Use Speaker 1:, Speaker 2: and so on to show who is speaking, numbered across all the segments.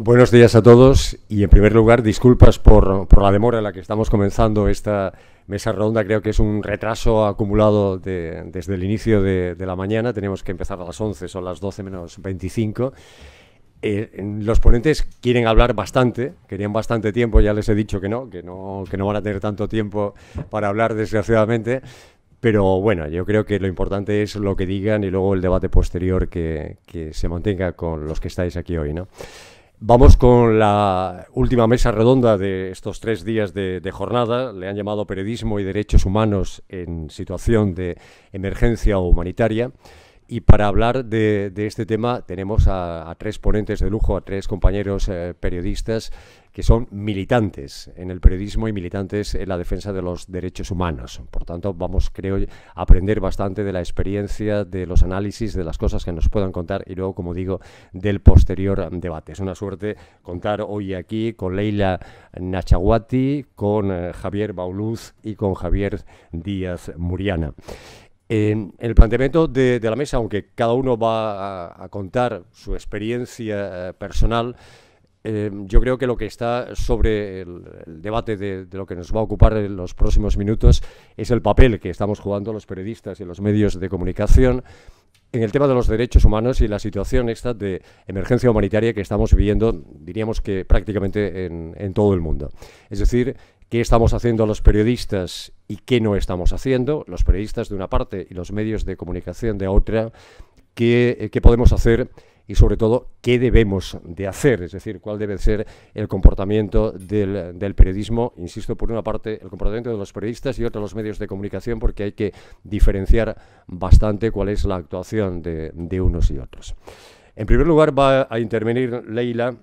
Speaker 1: Buenos días a todos y en primer lugar disculpas por, la demora en la que estamos comenzando esta mesa redonda. Creo que es un retraso acumulado desde el inicio de, la mañana. Tenemos que empezar a las 11, son las 12 menos 25. Eh, los ponentes quieren hablar bastante, querían bastante tiempo, ya les he dicho que no, que no, que no van a tener tanto tiempo para hablar desgraciadamente, pero bueno, yo creo que lo importante es lo que digan y luego el debate posterior que, que se mantenga con los que estáis aquí hoy, ¿no? Vamos con la última mesa redonda de estos tres días de, jornada. Le han llamado Periodismo y Derechos Humanos en situación de emergencia humanitaria. Y para hablar de, este tema tenemos a, tres ponentes de lujo, a tres compañeros eh, periodistas que son militantes en el periodismo y militantes en la defensa de los derechos humanos. Por tanto, vamos, creo, a aprender bastante de la experiencia, de los análisis, de las cosas que nos puedan contar y luego, como digo, del posterior debate. Es una suerte contar hoy aquí con Leila Nachaguati, con eh, Javier Bauluz y con Javier Díaz Muriana. En el planteamiento de, la mesa, aunque cada uno va a, contar su experiencia eh, personal, eh, yo creo que lo que está sobre el, debate de, lo que nos va a ocupar en los próximos minutos es el papel que estamos jugando los periodistas y los medios de comunicación en el tema de los derechos humanos y la situación esta de emergencia humanitaria que estamos viviendo, diríamos que prácticamente en, en todo el mundo. Es decir, qué estamos haciendo los periodistas y qué no estamos haciendo, los periodistas de una parte y los medios de comunicación de otra, qué, eh, podemos hacer y sobre todo qué debemos de hacer, es decir, cuál debe ser el comportamiento del, periodismo, insisto, por una parte el comportamiento de los periodistas y otra los medios de comunicación, porque hay que diferenciar bastante cuál es la actuación de, de unos y otros. En primer lugar va a intervenir Leila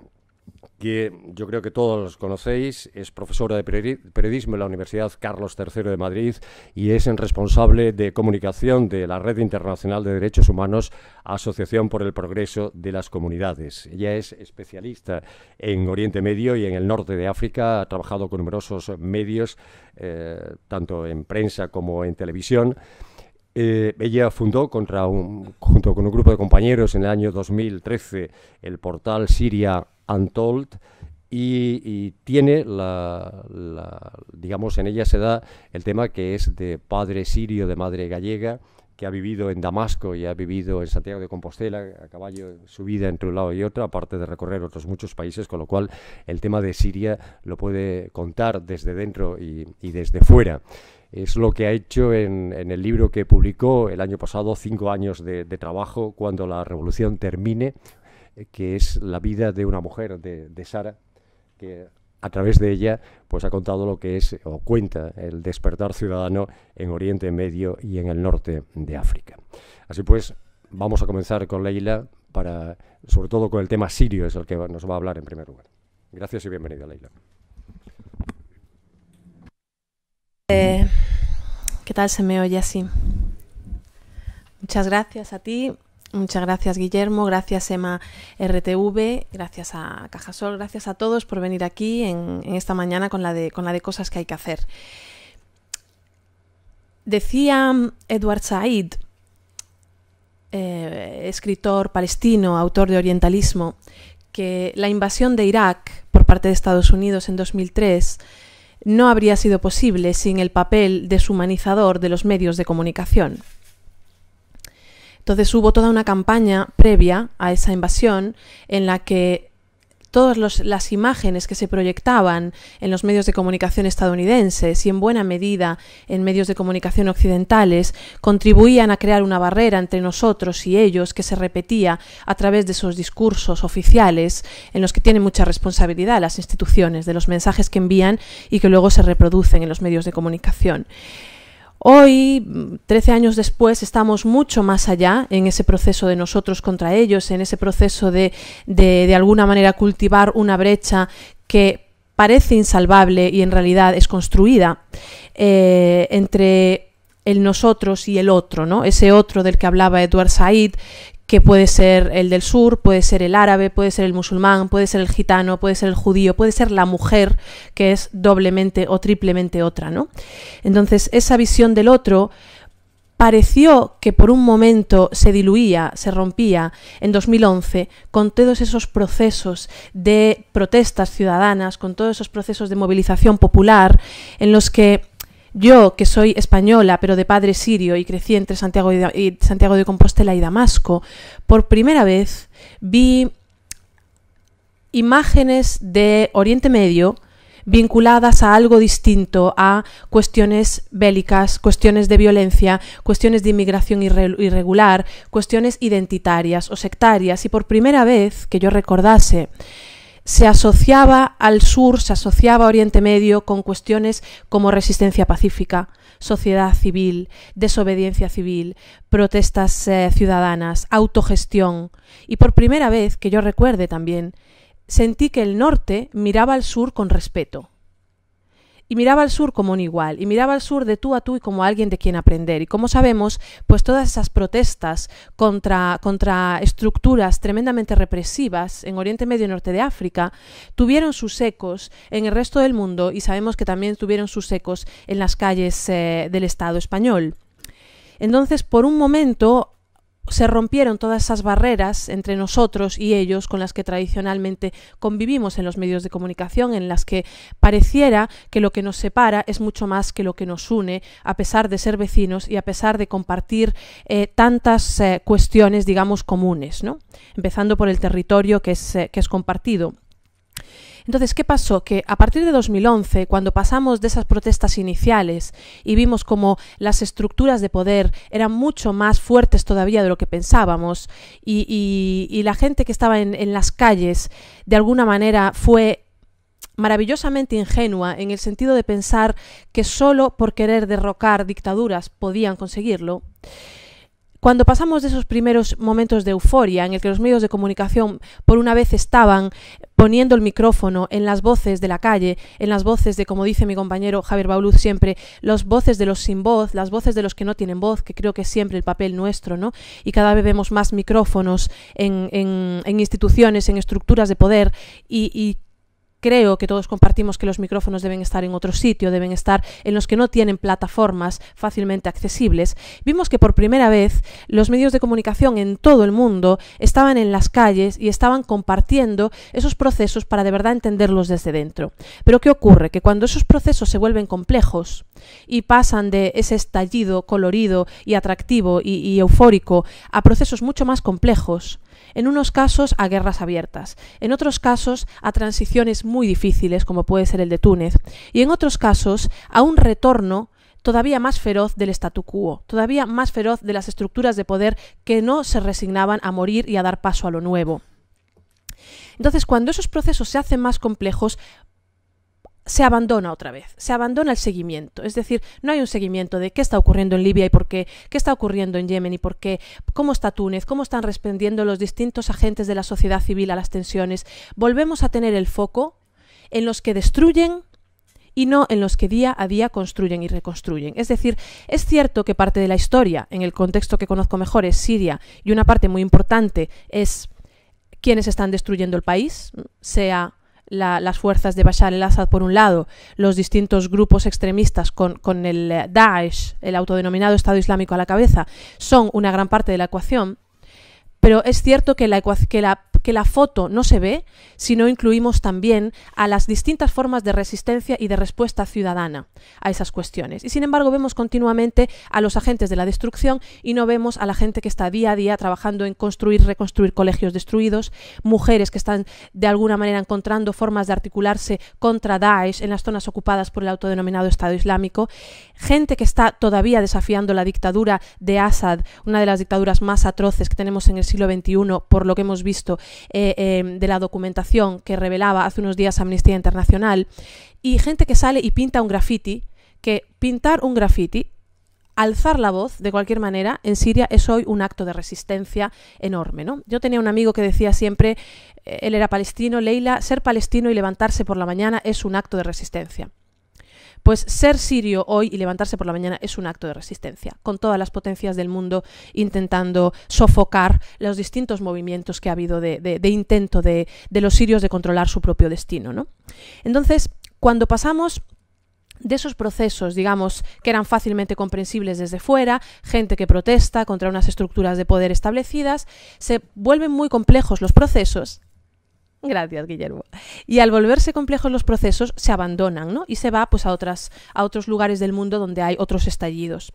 Speaker 1: que yo creo que todos los conocéis, es profesora de periodismo en la Universidad Carlos III de Madrid y es responsable de comunicación de la Red Internacional de Derechos Humanos, Asociación por el Progreso de las Comunidades. Ella es especialista en Oriente Medio y en el norte de África, ha trabajado con numerosos medios, eh, tanto en prensa como en televisión. Eh, ella fundó contra junto con un grupo de compañeros en el año 2013 el portal Siria Untold y, tiene digamos, en ella se da el tema que es de padre sirio, de madre gallega, que ha vivido en Damasco y ha vivido en Santiago de Compostela, a caballo su vida entre un lado y otro, aparte de recorrer otros muchos países, con lo cual el tema de Siria lo puede contar desde dentro y desde fuera. Es lo que ha hecho en, el libro que publicó el año pasado, Cinco años de, trabajo, cuando la revolución termine, eh, que es la vida de una mujer, de, Sara, que a través de ella pues ha contado lo que es o cuenta el despertar ciudadano en Oriente Medio y en el norte de África. Así pues, vamos a comenzar con Leila para sobre todo con el tema sirio es el que nos va a hablar en primer lugar. Gracias y bienvenida Leila.
Speaker 2: Eh, ¿Qué tal se me oye así? Muchas gracias a ti, muchas gracias Guillermo, gracias Emma RTV, gracias a Cajasol, gracias a todos por venir aquí en, esta mañana con la, de, cosas que hay que hacer. Decía Edward Said, eh, escritor palestino, autor de Orientalismo, que la invasión de Irak por parte de Estados Unidos en 2003 no habría sido posible sin el papel deshumanizador de los medios de comunicación. Entonces hubo toda una campaña previa a esa invasión en la que todas las imágenes que se proyectaban en los medios de comunicación estadounidenses y en buena medida en medios de comunicación occidentales contribuían a crear una barrera entre nosotros y ellos que se repetía a través de esos discursos oficiales en los que tienen mucha responsabilidad las instituciones de los mensajes que envían y que luego se reproducen en los medios de comunicación. Hoy, 13 años después, estamos mucho más allá en ese proceso de nosotros contra ellos, en ese proceso de, de, alguna manera, cultivar una brecha que parece insalvable y en realidad es construida eh, entre el nosotros y el otro, ¿no? Ese otro del que hablaba Edward Said, que puede ser el del sur, puede ser el árabe, puede ser el musulmán, puede ser el gitano, puede ser el judío, puede ser la mujer, que es doblemente o triplemente otra, ¿no? Entonces, esa visión del otro pareció que por un momento se diluía, se rompía en 2011 con todos esos procesos de protestas ciudadanas, con todos esos procesos de movilización popular en los que yo, que soy española, pero de padre sirio y crecí entre Santiago, de Compostela y Damasco, por primera vez vi imágenes de Oriente Medio vinculadas a algo distinto, a cuestiones bélicas, cuestiones de violencia, cuestiones de inmigración irregular, cuestiones identitarias o sectarias. Y por primera vez que yo recordase se asociaba al sur, se asociaba a Oriente Medio con cuestiones como resistencia pacífica, sociedad civil, desobediencia civil, protestas eh, ciudadanas, autogestión. Y por primera vez, que yo recuerde también, sentí que el norte miraba al sur con respeto y miraba al sur como un igual, y miraba al sur de tú a tú y como alguien de quien aprender. Y como sabemos, pues todas esas protestas contra, contra estructuras tremendamente represivas en Oriente Medio y Norte de África tuvieron sus ecos en el resto del mundo y sabemos que también tuvieron sus ecos en las calles eh, del Estado español. Entonces, por un momento, se rompieron todas esas barreras entre nosotros y ellos con las que tradicionalmente convivimos en los medios de comunicación, en las que pareciera que lo que nos separa es mucho más que lo que nos une, a pesar de ser vecinos y a pesar de compartir eh, tantas eh, cuestiones, digamos, comunes, ¿no? empezando por el territorio que es, eh, que es compartido. Entonces, ¿qué pasó? Que a partir de 2011, cuando pasamos de esas protestas iniciales y vimos como las estructuras de poder eran mucho más fuertes todavía de lo que pensábamos y, la gente que estaba en, en las calles de alguna manera fue maravillosamente ingenua en el sentido de pensar que solo por querer derrocar dictaduras podían conseguirlo, cuando pasamos de esos primeros momentos de euforia en el que los medios de comunicación por una vez estaban poniendo el micrófono en las voces de la calle, en las voces de, como dice mi compañero Javier Bauluz siempre, las voces de los sin voz, las voces de los que no tienen voz, que creo que es siempre el papel nuestro, ¿no? Y cada vez vemos más micrófonos en, instituciones, en estructuras de poder y creo que todos compartimos que los micrófonos deben estar en otro sitio, deben estar en los que no tienen plataformas fácilmente accesibles, vimos que por primera vez los medios de comunicación en todo el mundo estaban en las calles y estaban compartiendo esos procesos para de verdad entenderlos desde dentro. Pero ¿qué ocurre? Que cuando esos procesos se vuelven complejos y pasan de ese estallido colorido y atractivo y, eufórico a procesos mucho más complejos, en unos casos a guerras abiertas, en otros casos a transiciones muy difíciles, como puede ser el de Túnez, y en otros casos a un retorno todavía más feroz del statu quo, todavía más feroz de las estructuras de poder que no se resignaban a morir y a dar paso a lo nuevo. Entonces, cuando esos procesos se hacen más complejos, se abandona otra vez, se abandona el seguimiento. Es decir, no hay un seguimiento de qué está ocurriendo en Libia y por qué, qué está ocurriendo en Yemen y por qué, cómo está Túnez, cómo están respondiendo los distintos agentes de la sociedad civil a las tensiones. Volvemos a tener el foco en los que destruyen y no en los que día a día construyen y reconstruyen. Es decir, es cierto que parte de la historia, en el contexto que conozco mejor, es Siria y una parte muy importante es quienes están destruyendo el país, sea las fuerzas de Bashar al assad por un lado, los distintos grupos extremistas con, con el eh, Daesh, el autodenominado Estado Islámico a la cabeza, son una gran parte de la ecuación, pero es cierto que la, que la, que la foto no se ve si no incluimos también a las distintas formas de resistencia y de respuesta ciudadana a esas cuestiones. Y sin embargo vemos continuamente a los agentes de la destrucción y no vemos a la gente que está día a día trabajando en construir, reconstruir colegios destruidos, mujeres que están de alguna manera encontrando formas de articularse contra Daesh en las zonas ocupadas por el autodenominado Estado Islámico, gente que está todavía desafiando la dictadura de Assad, una de las dictaduras más atroces que tenemos en el siglo XXI por lo que hemos visto eh, em, de la documentación que revelaba hace unos días Amnistía Internacional, y gente que sale y pinta un graffiti, que pintar un graffiti alzar la voz de cualquier manera en Siria es hoy un acto de resistencia enorme. ¿no? Yo tenía un amigo que decía siempre, eh, él era palestino, Leila, ser palestino y levantarse por la mañana es un acto de resistencia. Pues ser sirio hoy y levantarse por la mañana es un acto de resistencia, con todas las potencias del mundo intentando sofocar los distintos movimientos que ha habido de, intento de, los sirios de controlar su propio destino. Entonces, cuando pasamos de esos procesos, digamos, que eran fácilmente comprensibles desde fuera, gente que protesta contra unas estructuras de poder establecidas, se vuelven muy complejos los procesos Gracias, Guillermo. Y al volverse complejos los procesos, se abandonan, ¿no? Y se va pues, a, otras, a otros lugares del mundo donde hay otros estallidos.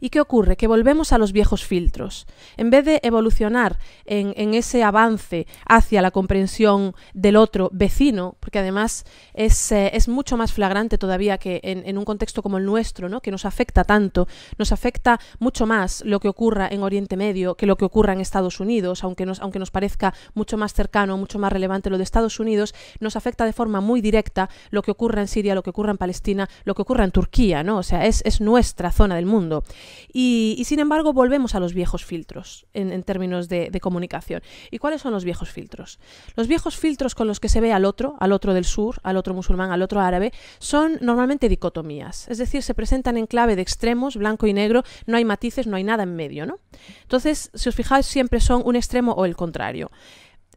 Speaker 2: ¿Y qué ocurre? Que volvemos a los viejos filtros. En vez de evolucionar en, ese avance hacia la comprensión del otro vecino, porque además es, eh, mucho más flagrante todavía que en, un contexto como el nuestro, ¿no? que nos afecta tanto, nos afecta mucho más lo que ocurra en Oriente Medio que lo que ocurra en Estados Unidos, aunque nos, parezca mucho más cercano, mucho más relevante lo de Estados Unidos, nos afecta de forma muy directa lo que ocurra en Siria, lo que ocurra en Palestina, lo que ocurra en Turquía, ¿no? O sea, es nuestra zona del mundo. Y, sin embargo, volvemos a los viejos filtros en, términos de, de, comunicación. ¿Y cuáles son los viejos filtros? Los viejos filtros con los que se ve al otro, al otro del sur, al otro musulmán, al otro árabe, son normalmente dicotomías. Es decir, se presentan en clave de extremos, blanco y negro, no hay matices, no hay nada en medio, ¿no? Entonces, si os fijáis, siempre son un extremo o el contrario.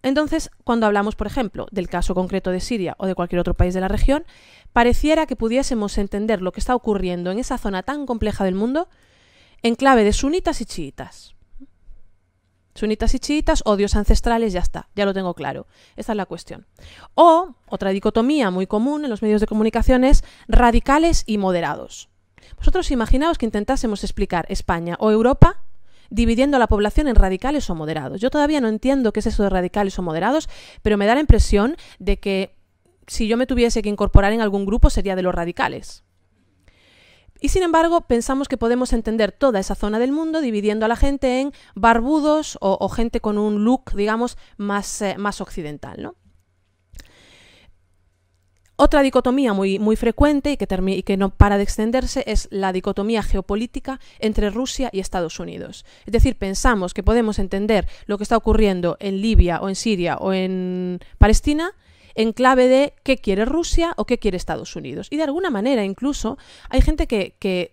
Speaker 2: Entonces, cuando hablamos, por ejemplo, del caso concreto de Siria o de cualquier otro país de la región, pareciera que pudiésemos entender lo que está ocurriendo en esa zona tan compleja del mundo en clave de sunitas y chiitas. Sunitas y chiitas odios ancestrales, ya está, ya lo tengo claro. Esta es la cuestión. O, otra dicotomía muy común en los medios de comunicación es radicales y moderados. Vosotros imaginaos que intentásemos explicar España o Europa dividiendo a la población en radicales o moderados. Yo todavía no entiendo qué es eso de radicales o moderados, pero me da la impresión de que si yo me tuviese que incorporar en algún grupo sería de los radicales. Y sin embargo, pensamos que podemos entender toda esa zona del mundo dividiendo a la gente en barbudos o, gente con un look, digamos, más, eh, más occidental. Otra dicotomía muy, muy frecuente y que, no para de extenderse es la dicotomía geopolítica entre Rusia y Estados Unidos. Es decir, pensamos que podemos entender lo que está ocurriendo en Libia o en Siria o en Palestina en clave de qué quiere Rusia o qué quiere Estados Unidos. Y de alguna manera incluso hay gente que, que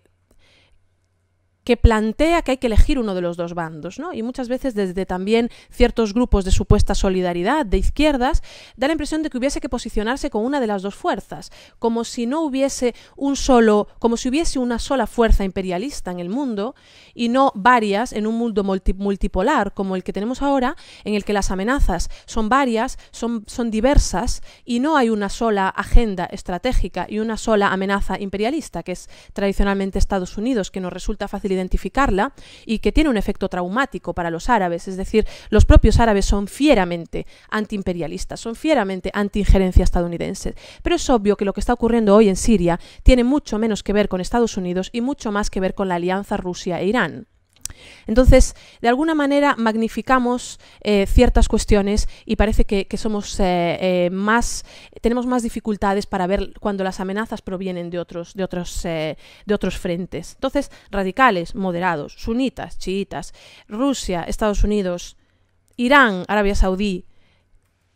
Speaker 2: que plantea que hay que elegir uno de los dos bandos, ¿no? Y muchas veces desde también ciertos grupos de supuesta solidaridad de izquierdas da la impresión de que hubiese que posicionarse con una de las dos fuerzas, como si no hubiese un solo, como si hubiese una sola fuerza imperialista en el mundo y no varias en un mundo multipolar como el que tenemos ahora, en el que las amenazas son varias, son, son diversas y no hay una sola agenda estratégica y una sola amenaza imperialista, que es tradicionalmente Estados Unidos, que nos resulta fácil identificarla y que tiene un efecto traumático para los árabes, es decir, los propios árabes son fieramente antiimperialistas, son fieramente antiinjerencia estadounidense. Pero es obvio que lo que está ocurriendo hoy en Siria tiene mucho menos que ver con Estados Unidos y mucho más que ver con la alianza Rusia e Irán. Entonces, de alguna manera magnificamos eh, ciertas cuestiones y parece que, somos eh, eh, más, tenemos más dificultades para ver cuando las amenazas provienen de otros, de otros, de otros frentes. Entonces, radicales, moderados, sunitas, chiitas, Rusia, Estados Unidos, Irán, Arabia Saudí.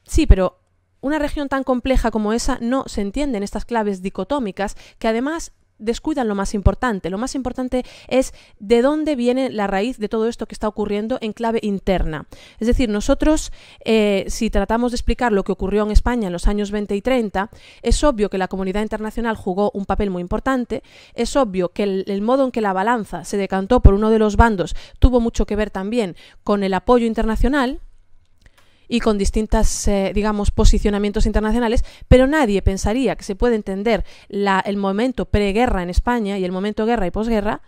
Speaker 2: Sí, pero una región tan compleja como esa no se entienden estas claves dicotómicas que además descuidan lo más importante. Lo más importante es de dónde viene la raíz de todo esto que está ocurriendo en clave interna. Es decir, nosotros, eh, si tratamos de explicar lo que ocurrió en España en los años 20 y 30, es obvio que la comunidad internacional jugó un papel muy importante, es obvio que el modo en que la balanza se decantó por uno de los bandos tuvo mucho que ver también con el apoyo internacional, y con distintos eh, digamos, posicionamientos internacionales, pero nadie pensaría que se puede entender el momento preguerra en España y el momento guerra y posguerra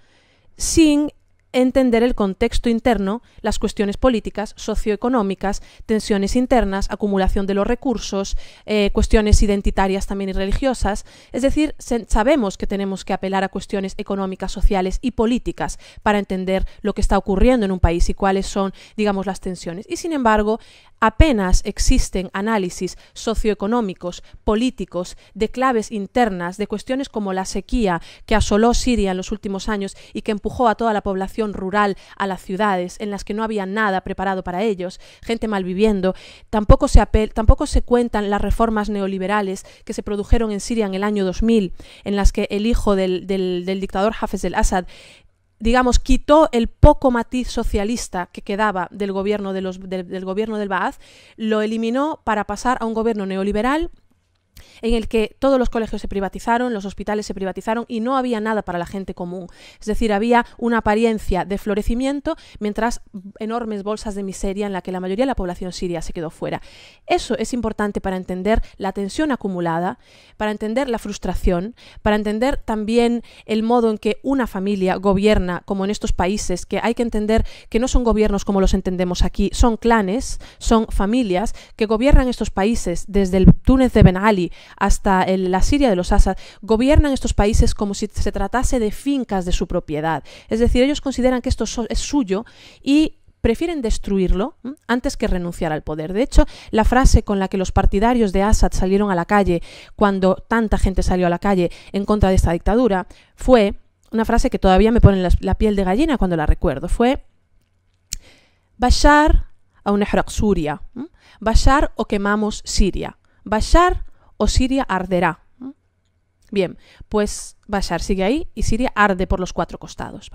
Speaker 2: sin entender el contexto interno, las cuestiones políticas, socioeconómicas, tensiones internas, acumulación de los recursos, eh, cuestiones identitarias también y religiosas. Es decir, sabemos que tenemos que apelar a cuestiones económicas, sociales y políticas para entender lo que está ocurriendo en un país y cuáles son, digamos, las tensiones. Y sin embargo, Apenas existen análisis socioeconómicos, políticos, de claves internas, de cuestiones como la sequía que asoló Siria en los últimos años y que empujó a toda la población rural a las ciudades en las que no había nada preparado para ellos, gente malviviendo. Tampoco se, tampoco se cuentan las reformas neoliberales que se produjeron en Siria en el año 2000, en las que el hijo del, dictador Hafez el-Assad digamos, quitó el poco matiz socialista que quedaba del gobierno, de los, del gobierno del Baaz, lo eliminó para pasar a un gobierno neoliberal en el que todos los colegios se privatizaron, los hospitales se privatizaron y no había nada para la gente común. Es decir, había una apariencia de florecimiento mientras enormes bolsas de miseria en la que la mayoría de la población siria se quedó fuera. Eso es importante para entender la tensión acumulada, para entender la frustración, para entender también el modo en que una familia gobierna, como en estos países, que hay que entender que no son gobiernos como los entendemos aquí, son clanes, son familias que gobiernan estos países desde el Túnez de Ben Ali hasta la Siria de los Assad gobiernan estos países como si se tratase de fincas de su propiedad. Es decir, ellos consideran que esto es suyo y prefieren destruirlo antes que renunciar al poder. De hecho, la frase con la que los partidarios de Assad salieron a la calle cuando tanta gente salió a la calle en contra de esta dictadura fue una frase que todavía me pone la, piel de gallina cuando la recuerdo. Fue Bashar a una Suria. Bashar o quemamos Siria. Bashar o Siria arderá. Bien, pues Bashar sigue ahí y Siria arde por los cuatro costados.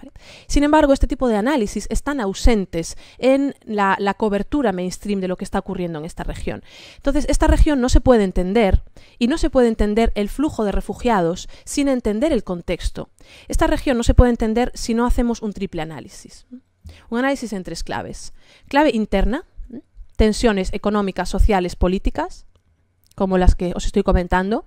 Speaker 2: Sin embargo, este tipo de análisis están ausentes en la, la, cobertura mainstream de lo que está ocurriendo en esta región. Entonces, esta región no se puede entender y no se puede entender el flujo de refugiados sin entender el contexto. Esta región no se puede entender si no hacemos un triple análisis. Un análisis en tres claves. Clave interna, tensiones económicas, sociales, políticas como las que os estoy comentando.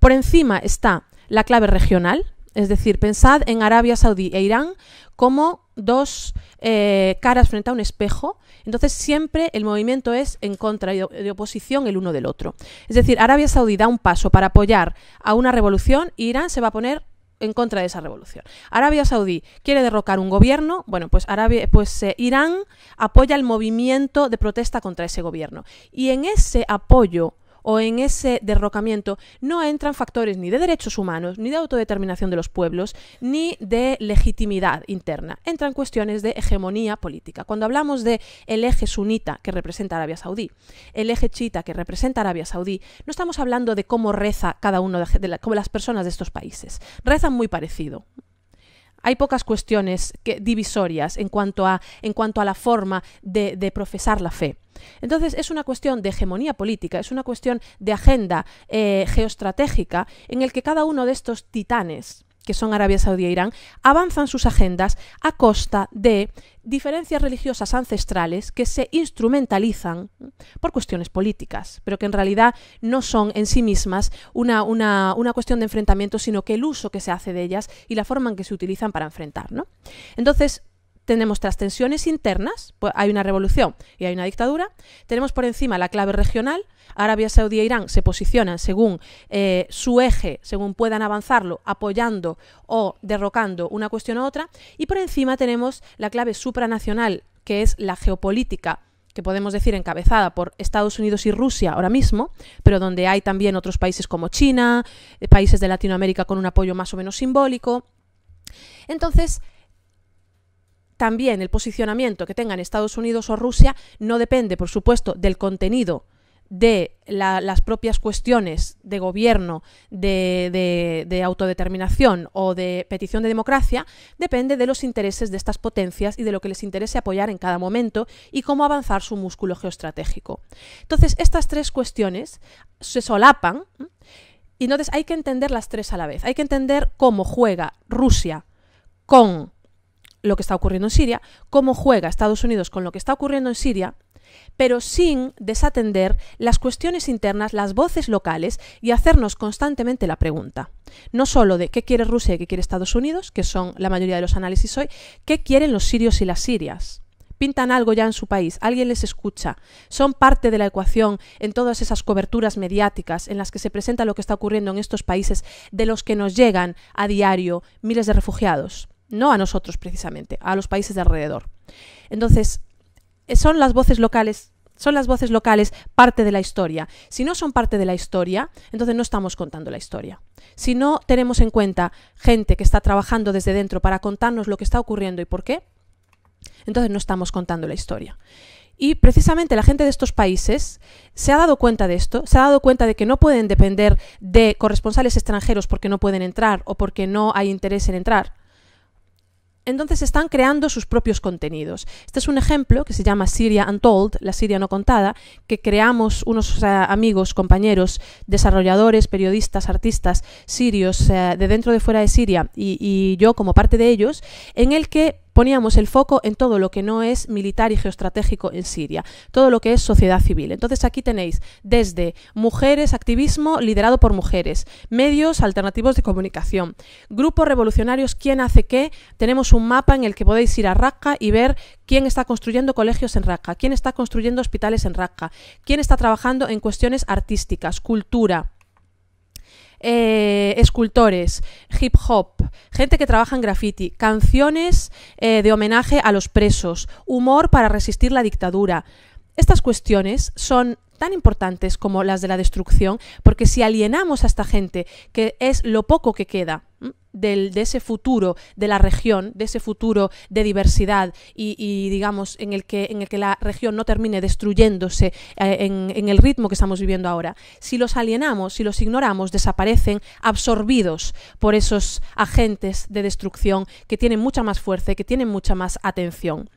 Speaker 2: Por encima está la clave regional, es decir, pensad en Arabia Saudí e Irán como dos eh, caras frente a un espejo. Entonces siempre el movimiento es en contra y de oposición el uno del otro. Es decir, Arabia Saudí da un paso para apoyar a una revolución y Irán se va a poner en contra de esa revolución. Arabia Saudí quiere derrocar un gobierno, bueno, pues, pues eh, Irán apoya el movimiento de protesta contra ese gobierno. Y en ese apoyo o en ese derrocamiento no entran factores ni de derechos humanos, ni de autodeterminación de los pueblos, ni de legitimidad interna. Entran cuestiones de hegemonía política. Cuando hablamos de el eje sunita que representa Arabia Saudí, el eje chiita que representa Arabia Saudí, no estamos hablando de cómo reza cada uno de, las personas de estos países. Rezan muy parecido hay pocas cuestiones divisorias en cuanto, a, la forma de, profesar la fe. Entonces es una cuestión de hegemonía política, es una cuestión de agenda eh, geoestratégica en el que cada uno de estos titanes que son Arabia Saudí e Irán, avanzan sus agendas a costa de diferencias religiosas ancestrales que se instrumentalizan por cuestiones políticas, pero que en realidad no son en sí mismas una, cuestión de enfrentamiento, sino que el uso que se hace de ellas y la forma en que se utilizan para enfrentar. Entonces, tenemos tras tensiones internas, pues hay una revolución y hay una dictadura, tenemos por encima la clave regional, Arabia Saudí e Irán se posicionan según eh, su eje, según puedan avanzarlo, apoyando o derrocando una cuestión u otra, y por encima tenemos la clave supranacional, que es la geopolítica que podemos decir encabezada por Estados Unidos y Rusia ahora mismo, pero donde hay también otros países como China, eh, países de Latinoamérica con un apoyo más o menos simbólico. Entonces, también el posicionamiento que tengan Estados Unidos o Rusia no depende, por supuesto, del contenido de las propias cuestiones de gobierno, de, de, autodeterminación o de petición de democracia, depende de los intereses de estas potencias y de lo que les interese apoyar en cada momento y cómo avanzar su músculo geoestratégico. Entonces, estas tres cuestiones se solapan y entonces hay que entender las tres a la vez. Hay que entender cómo juega Rusia con lo que está ocurriendo en Siria, cómo juega Estados Unidos con lo que está ocurriendo en Siria, pero sin desatender las cuestiones internas, las voces locales y hacernos constantemente la pregunta, no solo de qué quiere Rusia y qué quiere Estados Unidos, que son la mayoría de los análisis hoy, qué quieren los sirios y las sirias. Pintan algo ya en su país, alguien les escucha, son parte de la ecuación en todas esas coberturas mediáticas en las que se presenta lo que está ocurriendo en estos países de los que nos llegan a diario miles de refugiados no a nosotros precisamente, a los países de alrededor. Entonces, eh, son las voces locales son las voces locales parte de la historia. Si no son parte de la historia, entonces no estamos contando la historia. Si no tenemos en cuenta gente que está trabajando desde dentro para contarnos lo que está ocurriendo y por qué, entonces no estamos contando la historia. Y precisamente la gente de estos países se ha dado cuenta de esto, se ha dado cuenta de que no pueden depender de corresponsales extranjeros porque no pueden entrar o porque no hay interés en entrar entonces están creando sus propios contenidos. Este es un ejemplo que se llama Syria Untold, la Siria no contada, que creamos unos amigos, compañeros, desarrolladores, periodistas, artistas sirios eh, de dentro de fuera de Siria y yo como parte de ellos, en el que poníamos el foco en todo lo que no es militar y geoestratégico en Siria, todo lo que es sociedad civil. Entonces aquí tenéis desde mujeres, activismo liderado por mujeres, medios alternativos de comunicación, grupos revolucionarios, quién hace qué, tenemos un mapa en el que podéis ir a Raqqa y ver quién está construyendo colegios en Raqqa, quién está construyendo hospitales en Raqqa, quién está trabajando en cuestiones artísticas, cultura, eh, escultores, hip hop, gente que trabaja en graffiti, canciones eh, de homenaje a los presos, humor para resistir la dictadura. Estas cuestiones son tan importantes como las de la destrucción, porque si alienamos a esta gente, que es lo poco que queda, del, de ese futuro de la región, de ese futuro de diversidad y, digamos, en el, que, en el que la región no termine destruyéndose eh, en, el ritmo que estamos viviendo ahora. Si los alienamos, si los ignoramos, desaparecen absorbidos por esos agentes de destrucción que tienen mucha más fuerza que tienen mucha más atención.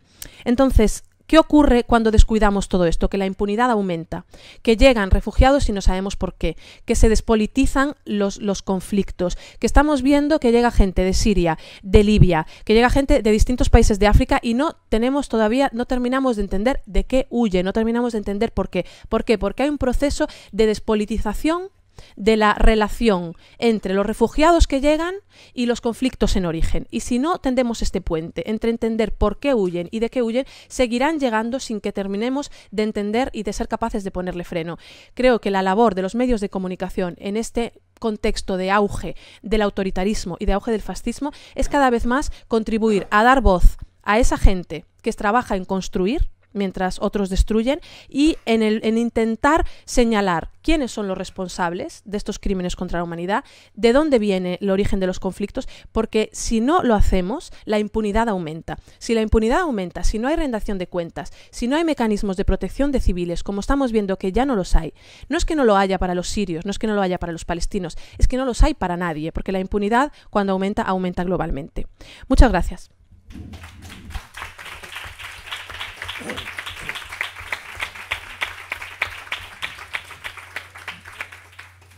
Speaker 2: Entonces, ¿Qué ocurre cuando descuidamos todo esto? Que la impunidad aumenta, que llegan refugiados y no sabemos por qué, que se despolitizan los, los conflictos, que estamos viendo que llega gente de Siria, de Libia, que llega gente de distintos países de África y no tenemos todavía, no terminamos de entender de qué huye, no terminamos de entender por qué. ¿Por qué? Porque hay un proceso de despolitización de la relación entre los refugiados que llegan y los conflictos en origen. Y si no tendemos este puente entre entender por qué huyen y de qué huyen, seguirán llegando sin que terminemos de entender y de ser capaces de ponerle freno. Creo que la labor de los medios de comunicación en este contexto de auge del autoritarismo y de auge del fascismo es cada vez más contribuir a dar voz a esa gente que trabaja en construir mientras otros destruyen, y en, intentar señalar quiénes son los responsables de estos crímenes contra la humanidad, de dónde viene el origen de los conflictos, porque si no lo hacemos, la impunidad aumenta. Si la impunidad aumenta, si no hay rendición de cuentas, si no hay mecanismos de protección de civiles, como estamos viendo que ya no los hay, no es que no lo haya para los sirios, no es que no lo haya para los palestinos, es que no los hay para nadie, porque la impunidad cuando aumenta, aumenta globalmente. Muchas gracias.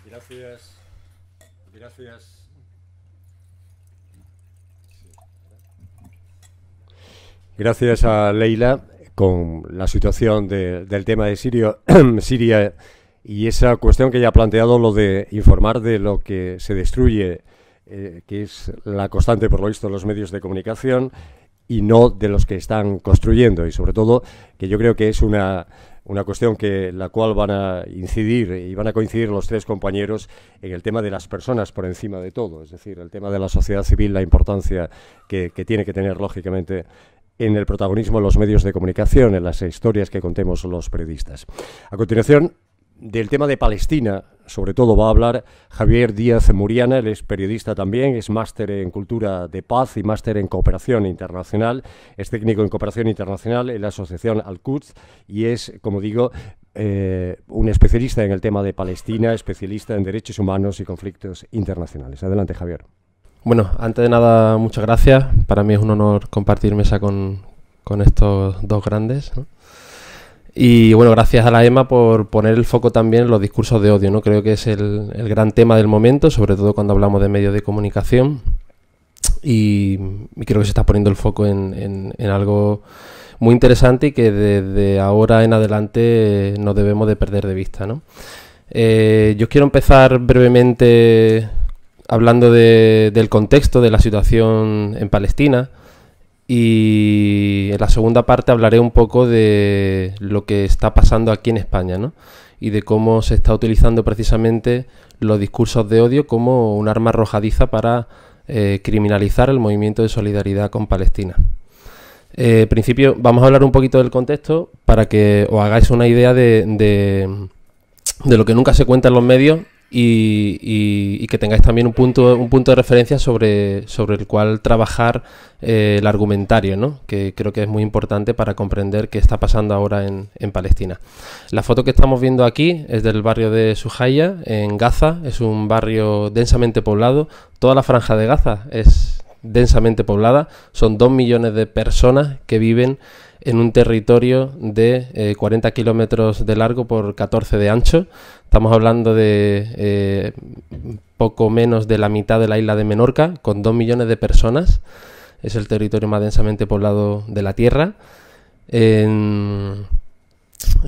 Speaker 1: Gracias. Gracias. Gracias a Leila con la situación del tema de Sirio, Siria y esa cuestión que ya ha planteado, lo de informar de lo que se destruye, eh, que es la constante, por lo visto, de los medios de comunicación y no de los que están construyendo. Y sobre todo, que yo creo que es una, cuestión que la cual van a incidir y van a coincidir los tres compañeros en el tema de las personas por encima de todo, es decir, el tema de la sociedad civil, la importancia que, tiene que tener lógicamente en el protagonismo de los medios de comunicación, en las historias que contemos los periodistas. A continuación, del tema de Palestina, sobre todo, va a hablar Javier Díaz Muriana, él es periodista también, es máster en cultura de paz y máster en cooperación internacional, es técnico en cooperación internacional en la asociación Al-Quds y es, como digo, eh, un especialista en el tema de Palestina, especialista en derechos humanos y conflictos internacionales. Adelante,
Speaker 3: Javier. Bueno, antes de nada, muchas gracias. Para mí es un honor compartir mesa con, con estos dos grandes. Y bueno, gracias a la EMA por poner el foco también en los discursos de odio, ¿no? Creo que es el, gran tema del momento, sobre todo cuando hablamos de medios de comunicación. Y, creo que se está poniendo el foco en, algo muy interesante y que desde ahora en adelante eh, no debemos de perder de vista, ¿no? Eh, yo quiero empezar brevemente hablando del contexto de la situación en Palestina y en la segunda parte hablaré un poco de lo que está pasando aquí en España, ¿no? Y de cómo se está utilizando precisamente los discursos de odio como un arma arrojadiza para eh, criminalizar el movimiento de solidaridad con Palestina. Eh, en principio, vamos a hablar un poquito del contexto para que os hagáis una idea de lo que nunca se cuenta en los medios y, que tengáis también un punto, un punto de referencia sobre, el cual trabajar eh, el argumentario, que creo que es muy importante para comprender qué está pasando ahora en, en Palestina. La foto que estamos viendo aquí es del barrio de Sujaya, en Gaza, es un barrio densamente poblado, toda la franja de Gaza es densamente poblada. Son 2 millones de personas que viven en un territorio de 40 eh, kilómetros de largo por 14 de ancho. Estamos hablando de eh, poco menos de la mitad de la isla de Menorca, con 2 millones de personas. Es el territorio más densamente poblado de la Tierra.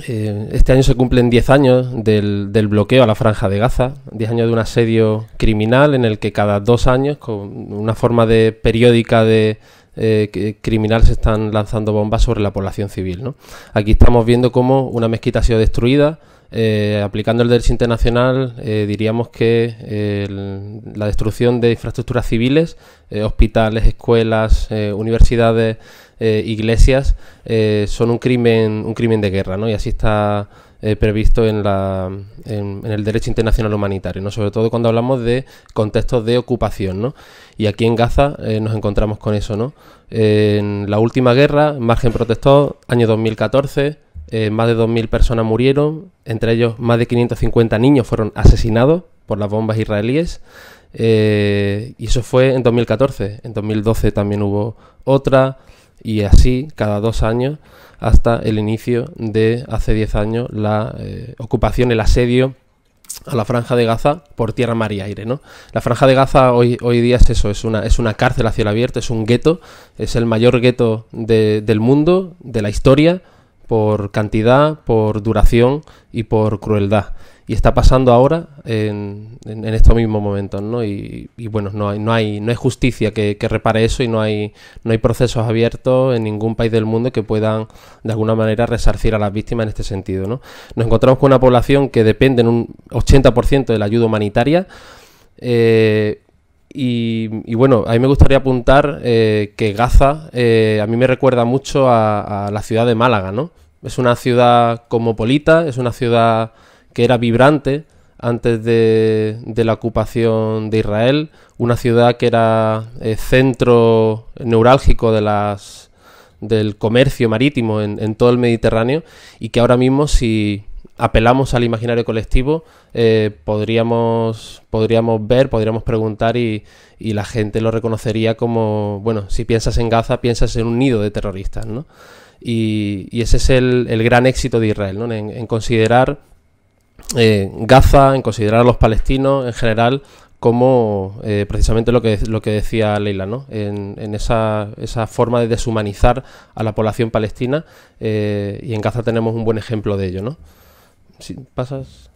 Speaker 3: Eh, este año se cumplen 10 años del, bloqueo a la franja de Gaza, 10 años de un asedio criminal en el que cada dos años, con una forma de periódica de eh, criminal, se están lanzando bombas sobre la población civil. Aquí estamos viendo cómo una mezquita ha sido destruida, eh, aplicando el derecho internacional, diríamos que la destrucción de infraestructuras civiles, hospitales, escuelas, universidades, eh, iglesias eh, son un crimen, un crimen de guerra, ¿no? Y así está eh, previsto en, la, en, el derecho internacional humanitario, ¿no? sobre todo cuando hablamos de contextos de ocupación. ¿no? Y aquí en Gaza eh, nos encontramos con eso. ¿no? en la última guerra, Margen protestó, año 2014, eh, más de 2.000 personas murieron, entre ellos más de 550 niños fueron asesinados por las bombas israelíes. y eso fue en 2014. En 2012 también hubo otra y así cada dos años hasta el inicio de hace diez años la eh, ocupación, el asedio a la franja de Gaza por tierra, mar y aire, La franja de Gaza hoy, día es eso, es una, es una cárcel a cielo abierto, es un gueto, es el mayor gueto del mundo, de la historia, por cantidad, por duración y por crueldad. Y está pasando ahora en, estos mismos momentos, ¿no? Y, bueno, no hay, no hay, justicia que, repare eso y no hay, no hay procesos abiertos en ningún país del mundo que puedan de alguna manera resarcir a las víctimas en este sentido, Nos encontramos con una población que depende en un 80% de la ayuda humanitaria. Eh, y, bueno, a mí me gustaría apuntar eh, que Gaza eh, a mí me recuerda mucho a, la ciudad de Málaga, ¿no? Es una ciudad cosmopolita, es una ciudad que era vibrante antes de, la ocupación de Israel, una ciudad que era eh, centro neurálgico de las, del comercio marítimo en, en todo el Mediterráneo y que ahora mismo si apelamos al imaginario colectivo, eh, podríamos, podríamos ver, podríamos preguntar y, la gente lo reconocería como, bueno, si piensas en Gaza, piensas en un nido de terroristas, ¿no? Y, ese es el, gran éxito de Israel, ¿no? En, considerar eh, Gaza, en considerar a los palestinos en general como eh, precisamente lo que, lo que decía Leila, ¿no? en, esa, esa, forma de deshumanizar a la población palestina y en Gaza tenemos un buen ejemplo de ello. ¿no? si pasas...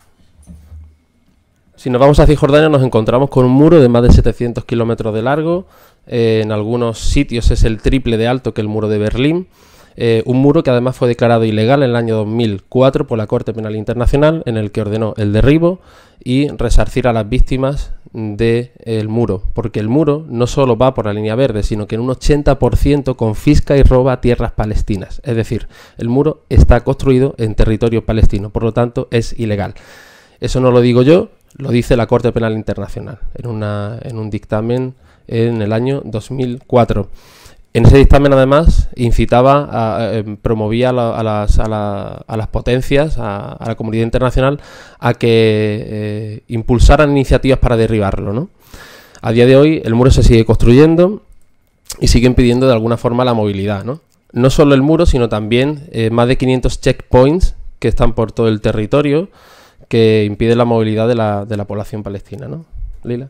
Speaker 3: Si nos vamos a Cisjordania nos encontramos con un muro de más de 700 kilómetros de largo, eh, en algunos sitios es el triple de alto que el muro de Berlín, eh, un muro que además fue declarado ilegal en el año 2004 por la Corte Penal Internacional, en el que ordenó el derribo y resarcir a las víctimas del el muro, porque el muro no solo va por la línea verde, sino que en un 80% confisca y roba tierras palestinas. Es decir, el muro está construido en territorio palestino, por lo tanto es ilegal. Eso no lo digo yo, lo dice la Corte Penal Internacional en, una, en un dictamen en el año 2004. En ese dictamen, además, incitaba, eh, promovía a, las, potencias, a, la comunidad internacional, a que eh, impulsaran iniciativas para derribarlo. A día de hoy, el muro se sigue construyendo y sigue impidiendo, de alguna forma la movilidad. No, solo el muro, sino también eh, más de 500 checkpoints que están por todo el territorio que impiden la movilidad de la, población palestina. ¿no? Lila.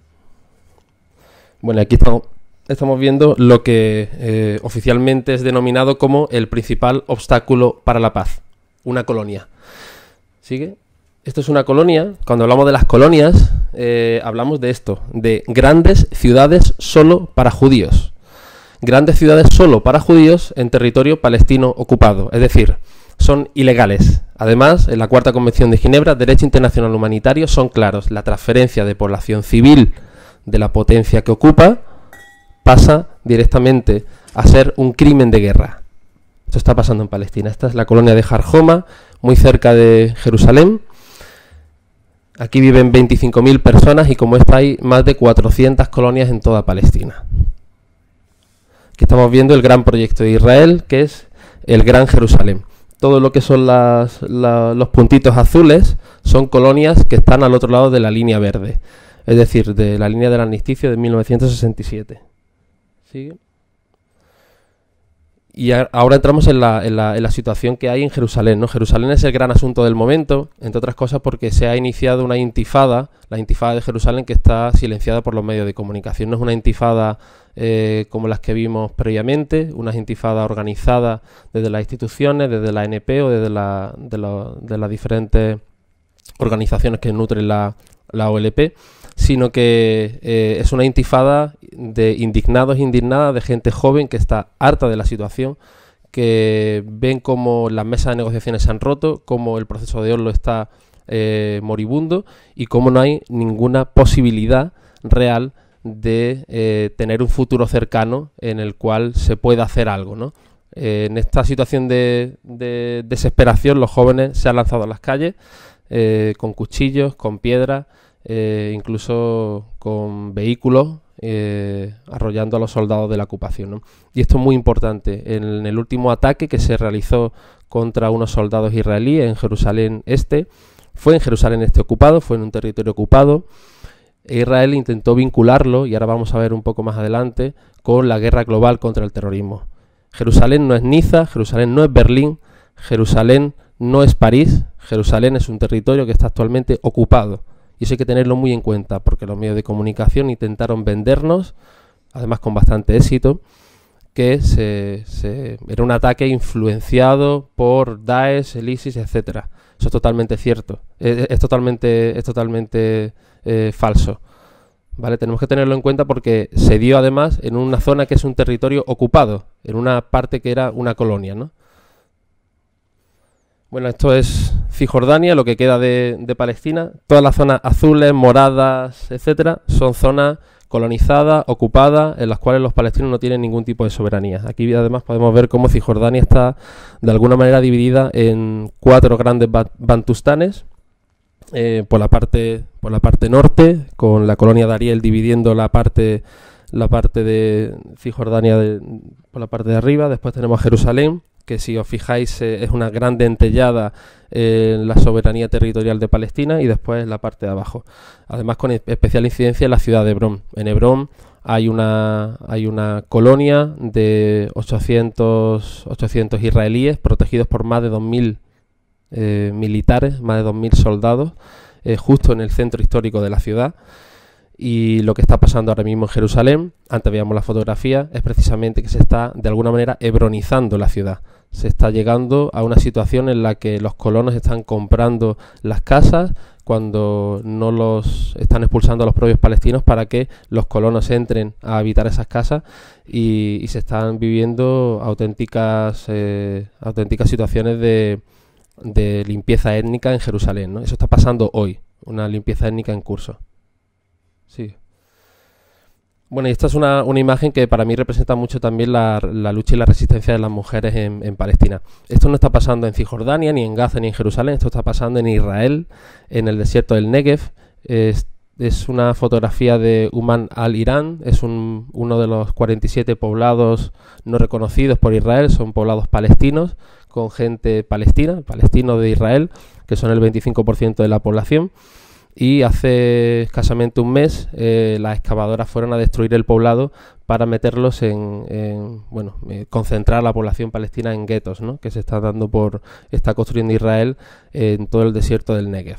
Speaker 3: Bueno, aquí estamos estamos viendo lo que eh, oficialmente es denominado como el principal obstáculo para la paz, una colonia. ¿Sigue? Esto es una colonia. Cuando hablamos de las colonias, eh, hablamos de esto, de grandes ciudades solo para judíos. Grandes ciudades solo para judíos en territorio palestino ocupado. Es decir, son ilegales. Además, en la Cuarta Convención de Ginebra, Derecho Internacional Humanitario, son claros. La transferencia de población civil de la potencia que ocupa pasa directamente a ser un crimen de guerra. Esto está pasando en Palestina. Esta es la colonia de Jarjoma, muy cerca de Jerusalén. Aquí viven 25.000 personas y como está hay más de 400 colonias en toda Palestina. Aquí estamos viendo el gran proyecto de Israel, que es el Gran Jerusalén. Todo lo que son los puntitos azules son colonias que están al otro lado de la línea verde, es decir, de la línea del armisticio de 1967. Sigue. Y ahora entramos en la, situación que hay en Jerusalén. ¿no? Jerusalén es el gran asunto del momento, entre otras cosas porque se ha iniciado una intifada, la intifada de Jerusalén que está silenciada por los medios de comunicación. No es una intifada eh, como las que vimos previamente, una intifada organizada desde las instituciones, desde la NP o desde de, las diferentes organizaciones que nutren la, la OLP, sino que eh, es una intifada de indignados e indignadas, de gente joven que está harta de la situación, que ven como las mesas de negociaciones se han roto, cómo el proceso de Oslo está eh, moribundo y cómo no hay ninguna posibilidad real de eh, tener un futuro cercano en el cual se pueda hacer algo, ¿no? en esta situación de, de, desesperación los jóvenes se han lanzado a las calles con cuchillos, con piedras, eh, incluso con vehículos eh, arrollando a los soldados de la ocupación. Y esto es muy importante. En el último ataque que se realizó contra unos soldados israelíes en Jerusalén Este, fue en Jerusalén Este ocupado, fue en un territorio ocupado. E Israel intentó vincularlo, y ahora vamos a ver un poco más adelante, con la guerra global contra el terrorismo. Jerusalén no es Niza, Jerusalén no es Berlín, Jerusalén no es París, Jerusalén es un territorio que está actualmente ocupado y eso hay que tenerlo muy en cuenta porque los medios de comunicación intentaron vendernos, además con bastante éxito, que se, era un ataque influenciado por Daesh, el ISIS, etc. Eso es totalmente cierto, eh, eh, es, totalmente, es totalmente eh, falso. ¿Vale? Tenemos que tenerlo en cuenta porque se dio además en una zona que es un territorio ocupado, en una parte que era una colonia. ¿no? Bueno, esto es Cisjordania, lo que queda de, Palestina, todas las zonas azules, moradas, etcétera, son zonas colonizadas, ocupadas, en las cuales los palestinos no tienen ningún tipo de soberanía. Aquí además podemos ver cómo Cisjordania está de alguna manera dividida en cuatro grandes bantustanes. Eh, por la parte por la parte norte con la colonia de Ariel dividiendo la parte la parte de Cisjordania por la parte de arriba después tenemos Jerusalén que si os fijáis eh, es una gran dentellada eh, en la soberanía territorial de Palestina y después en la parte de abajo. Además con especial incidencia en la ciudad de Hebrón. En Hebrón hay una, hay una colonia de 800, 800 israelíes protegidos por más de 2.000 eh, militares, más de 2.000 soldados, justo en el centro histórico de la ciudad y lo que está pasando ahora mismo en Jerusalén, antes veíamos la fotografía, es precisamente que se está de alguna manera hebronizando la ciudad se está llegando a una situación en la que los colonos están comprando las casas cuando no los están expulsando a los propios palestinos para que los colonos entren a habitar esas casas y, se están viviendo auténticas, eh, auténticas situaciones de, de, limpieza étnica en Jerusalén. ¿no? Eso está pasando hoy, una limpieza étnica en curso. Sí. Bueno, y esta es una, imagen que para mí representa mucho también la, lucha y la resistencia de las mujeres en, Palestina. Esto no está pasando en Cisjordania, ni en Gaza, ni en Jerusalén, esto está pasando en Israel, en el desierto del Negev. Es, una fotografía de Uman al-Irán, es uno de los 47 poblados no reconocidos por Israel, son poblados palestinos, con gente palestina, palestino de Israel, que son el 25% de la población y hace escasamente un mes eh, las excavadoras fueron a destruir el poblado para meterlos en, bueno, eh, concentrar a la población palestina en guetos, ¿no? Que se está dando por, está construyendo Israel en todo el desierto del Negev,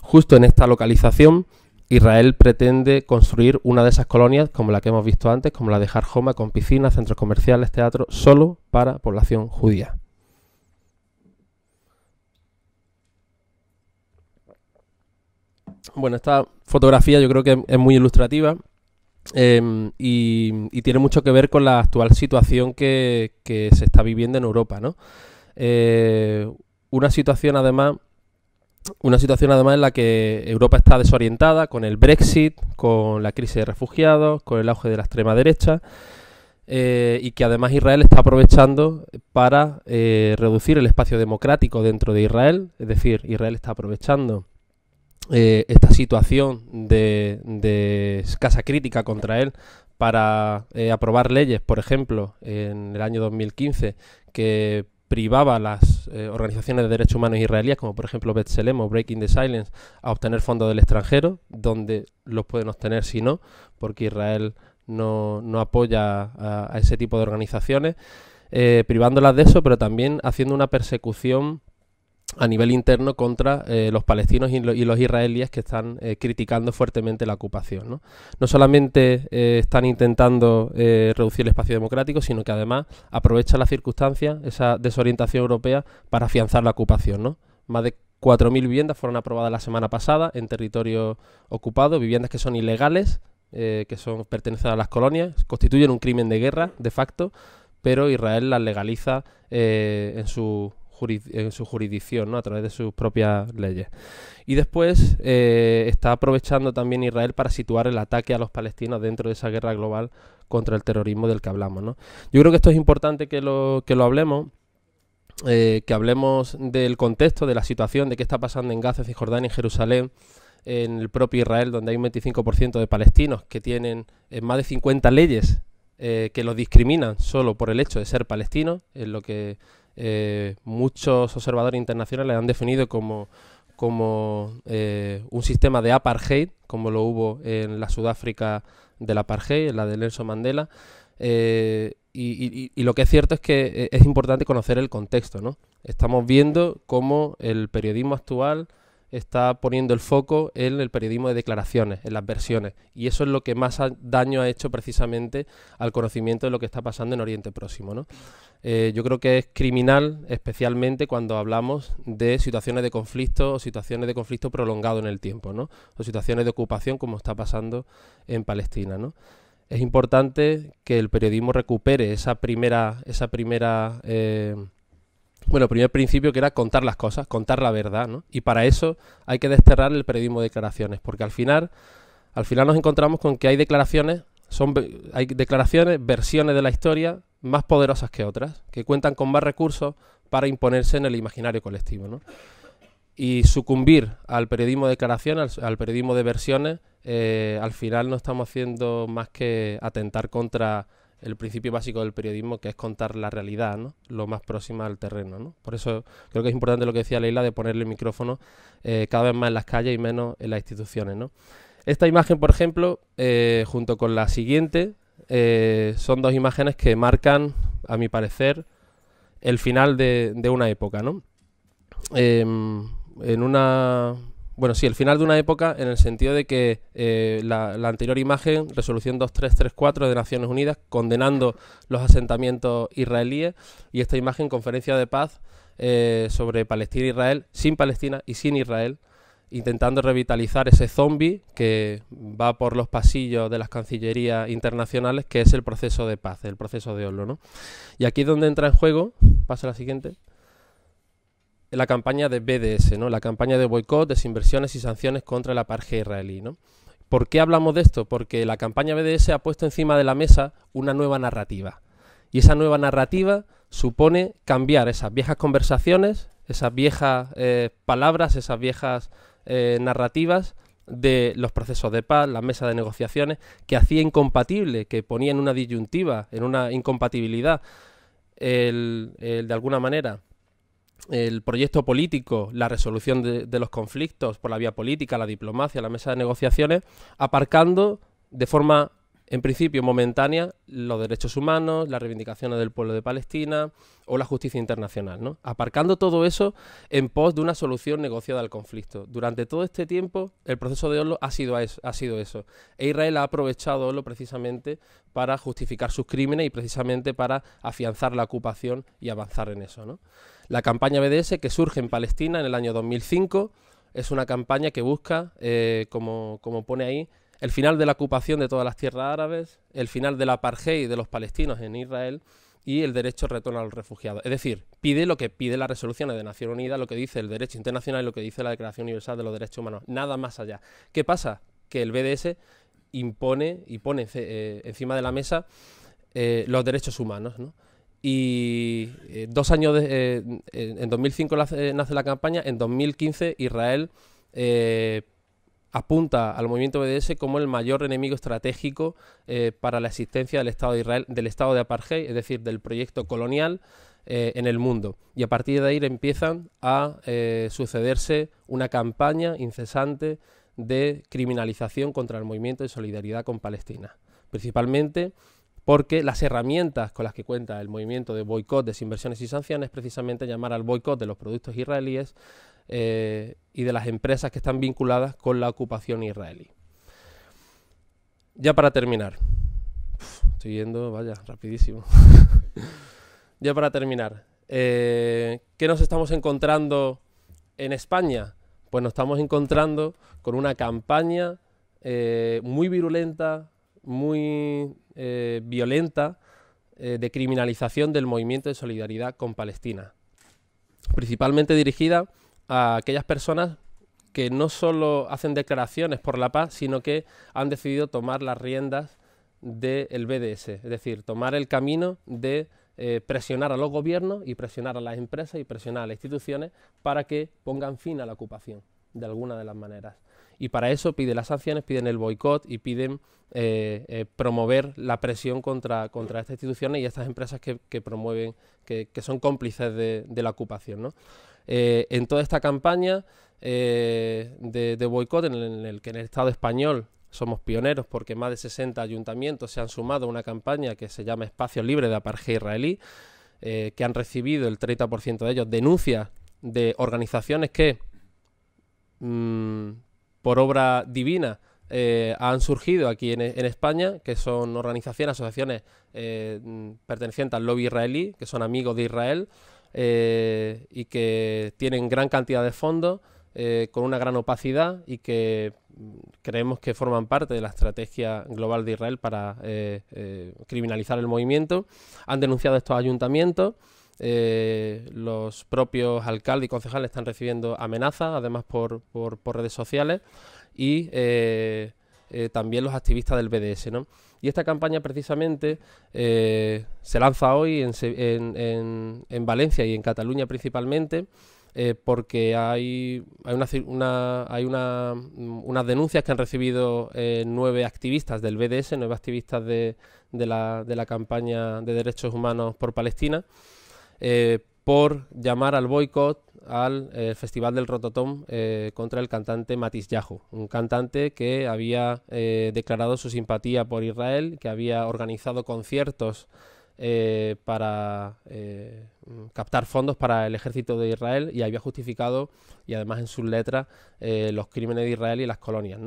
Speaker 3: Justo en esta localización Israel pretende construir una de esas colonias, como la que hemos visto antes, como la de Harjoma, con piscinas, centros comerciales, teatro, solo para población judía. Bueno, esta fotografía yo creo que es muy ilustrativa em, y, tiene mucho que ver con la actual situación que, se está viviendo en Europa, ¿no? Eh, una situación además una situación además en la que Europa está desorientada con el Brexit, con la crisis de refugiados, con el auge de la extrema derecha eh, y que además Israel está aprovechando para eh, reducir el espacio democrático dentro de Israel, es decir, Israel está aprovechando eh, esta situación de, escasa crítica contra él para eh, aprobar leyes, por ejemplo, en el año 2015, que privaba a las eh, organizaciones de derechos humanos israelíes, como por ejemplo B'Tselem o Breaking the Silence, a obtener fondos del extranjero, donde los pueden obtener si no, porque Israel no, apoya a, ese tipo de organizaciones, privándolas de eso, pero también haciendo una persecución a nivel interno contra eh, los palestinos y, los israelíes que están eh, criticando fuertemente la ocupación. No, solamente eh, están intentando reducir el espacio democrático, sino que además aprovechan la circunstancia, esa desorientación europea, para afianzar la ocupación. Más de 4.000 viviendas fueron aprobadas la semana pasada en territorio ocupado, viviendas que son ilegales, que son pertenecen a las colonias, constituyen un crimen de guerra de facto, pero Israel las legaliza en su en eh, su jurisdicción, a través de sus propias leyes. Y después eh, está aprovechando también Israel para situar el ataque a los palestinos dentro de esa guerra global contra el terrorismo del que hablamos. ¿no? Yo creo que esto es importante que lo, que lo hablemos. Eh, que hablemos del contexto, de la situación, de qué está pasando en Gaza, Cisjordania y Jerusalén, en el propio Israel, donde hay un 25% de palestinos que tienen más de 50 leyes que los discriminan solo por el hecho de ser palestinos, es lo que eh, muchos observadores internacionales han definido como, eh, un sistema de apartheid, como lo hubo en la Sudáfrica del apartheid, en la de Nelson Mandela. Eh, y, y, lo que es cierto es que es importante conocer el contexto, ¿no? Estamos viendo cómo el periodismo actual está poniendo el foco en el periodismo de declaraciones, en las versiones. Y eso es lo que más daño ha hecho precisamente al conocimiento de lo que está pasando en Oriente Próximo. ¿no? Eh, yo creo que es criminal, especialmente cuando hablamos de situaciones de conflicto o situaciones de conflicto prolongado en el tiempo, ¿no? o situaciones de ocupación como está pasando en Palestina. ¿no? Es importante que el periodismo recupere esa primera, esa primera eh, bueno, primer principio que era contar las cosas, contar la verdad, ¿no? Y para eso hay que desterrar el periodismo de declaraciones, porque al final, al final nos encontramos con que hay declaraciones, son hay declaraciones, versiones de la historia más poderosas que otras, que cuentan con más recursos para imponerse en el imaginario colectivo, Y sucumbir al periodismo de declaraciones, al, periodismo de versiones, eh, al final no estamos haciendo más que atentar contra el principio básico del periodismo, que es contar la realidad, ¿no? lo más próxima al terreno. ¿no? Por eso creo que es importante lo que decía Leila de ponerle el micrófono eh, cada vez más en las calles y menos en las instituciones. ¿no? Esta imagen, por ejemplo, eh, junto con la siguiente, eh, son dos imágenes que marcan, a mi parecer, el final de, una época. ¿no? Em, en una bueno, sí, el final de una época en el sentido de que eh, la, anterior imagen, resolución 2334 de Naciones Unidas, condenando los asentamientos israelíes, y esta imagen, conferencia de paz eh, sobre Palestina e Israel, sin Palestina y sin Israel, intentando revitalizar ese zombie que va por los pasillos de las cancillerías internacionales, que es el proceso de paz, el proceso de Oslo. ¿no? Y aquí es donde entra en juego, pasa la siguiente la campaña de BDS, ¿no? la campaña de boicot, desinversiones y sanciones contra el apartheid israelí. ¿Por qué hablamos de esto? Porque la campaña BDS ha puesto encima de la mesa una nueva narrativa. Y esa nueva narrativa supone cambiar esas viejas conversaciones, esas viejas eh, palabras, esas viejas eh, narrativas de los procesos de paz, la mesa de negociaciones, que hacía incompatible, que ponía en una disyuntiva, en una incompatibilidad, el de alguna manera el proyecto político, la resolución de, los conflictos por la vía política, la diplomacia, la mesa de negociaciones, aparcando de forma en principio momentánea, los derechos humanos, las reivindicaciones del pueblo de Palestina o la justicia internacional, ¿no? Aparcando todo eso en pos de una solución negociada al conflicto. Durante todo este tiempo, el proceso de Oslo ha sido, eso, ha sido eso. E Israel ha aprovechado Oslo precisamente para justificar sus crímenes y precisamente para afianzar la ocupación y avanzar en eso, La campaña BDS que surge en Palestina en el año 2005 es una campaña que busca, eh, como pone ahí, el final de la ocupación de todas las tierras árabes, el final de la apartheid de los palestinos en Israel y el derecho al retorno a los refugiados. Es decir, pide lo que pide las resoluciones de Naciones Unidas, lo que dice el derecho internacional y lo que dice la Declaración Universal de los Derechos Humanos, nada más allá. ¿Qué pasa? Que el BDS impone y pone eh, encima de la mesa eh, los derechos humanos, Y eh, dos años de, en 2005 nace la campaña, en 2015 Israel apunta al movimiento BDS como el mayor enemigo estratégico eh, para la existencia del Estado de Israel, del Estado de apartheid, es decir, del proyecto colonial eh, en el mundo. Y a partir de ahí empiezan a eh, sucederse una campaña incesante de criminalización contra el movimiento de solidaridad con Palestina, principalmente porque las herramientas con las que cuenta el movimiento de boicot, inversiones y sanciones, precisamente llamar al boicot de los productos israelíes eh, y de las empresas que están vinculadas con la ocupación israelí. Ya para terminar, estoy yendo, vaya, rapidísimo. ya para terminar, eh, ¿qué nos estamos encontrando en España? Pues nos estamos encontrando con una campaña eh, muy virulenta, muy violenta de criminalización del movimiento de solidaridad con Palestina, principalmente dirigida a aquellas personas que no solo hacen declaraciones por la paz, sino que han decidido tomar las riendas del BDS, es decir, tomar el camino de eh, presionar a los gobiernos y presionar a las empresas y presionar a las instituciones para que pongan fin a la ocupación, de alguna de las maneras. Y para eso piden las sanciones, piden el boicot y piden eh, eh, promover la presión contra, contra estas instituciones y estas empresas que, promueven, que, son cómplices de, la ocupación. ¿no? Eh, en toda esta campaña eh, de, boicot en, el que en el Estado español somos pioneros porque más de 60 ayuntamientos se han sumado a una campaña que se llama Espacio Libre de Aparje Israelí, eh, que han recibido el 30% de ellos denuncias de organizaciones que, mm, por obra divina, han surgido aquí en, España, que son organizaciones, asociaciones mm, pertenecientes al lobby israelí, que son amigos de Israel, eh, y que tienen gran cantidad de fondos, eh, con una gran opacidad y que creemos que forman parte de la estrategia global de Israel para eh, criminalizar el movimiento. Han denunciado estos ayuntamientos. los propios alcaldes y concejales están recibiendo amenazas, además por, por, redes sociales, y también los activistas del BDS. ¿no? Y esta campaña precisamente eh, se lanza hoy en, en, en, Valencia y en Cataluña principalmente. Eh, porque hay, hay, una, hay una, mm, unas denuncias que han recibido eh, nueve activistas del BDS, nueve activistas de, de, la, de la campaña de derechos humanos por Palestina, por llamar al boicot al eh, Festival del Rototom eh, contra el cantante Matis Yahu, un cantante que había eh, declarado su simpatía por Israel, que había organizado conciertos para captar fondos para el ejército de Israel y había justificado, y además en sus letras, los crímenes de Israel y las colonias.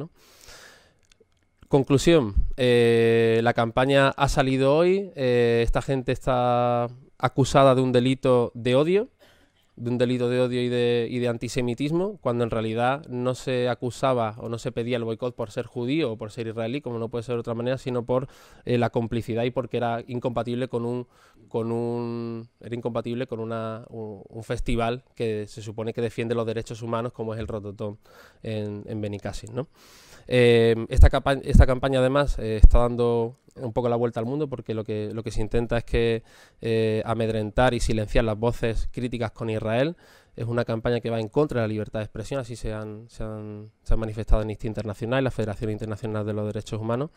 Speaker 3: Conclusión, la campaña ha salido hoy, esta gente está acusada de un delito de odio de un delito de odio y de, antisemitismo, cuando en realidad no se acusaba o no se pedía el boicot por ser judío o por ser israelí, como no puede ser de otra manera, sino por eh, la complicidad y porque era incompatible con un, con un era incompatible con una, un, festival que se supone que defiende los derechos humanos como es el Rototón en, en eh, esta, esta, campaña además eh, está dando un poco la vuelta al mundo porque lo que, lo que se intenta es que eh, amedrentar y silenciar las voces críticas con Israel. Es una campaña que va en contra de la libertad de expresión, así se han, manifestado en se Internacional y la Federación Internacional de los Derechos Humanos.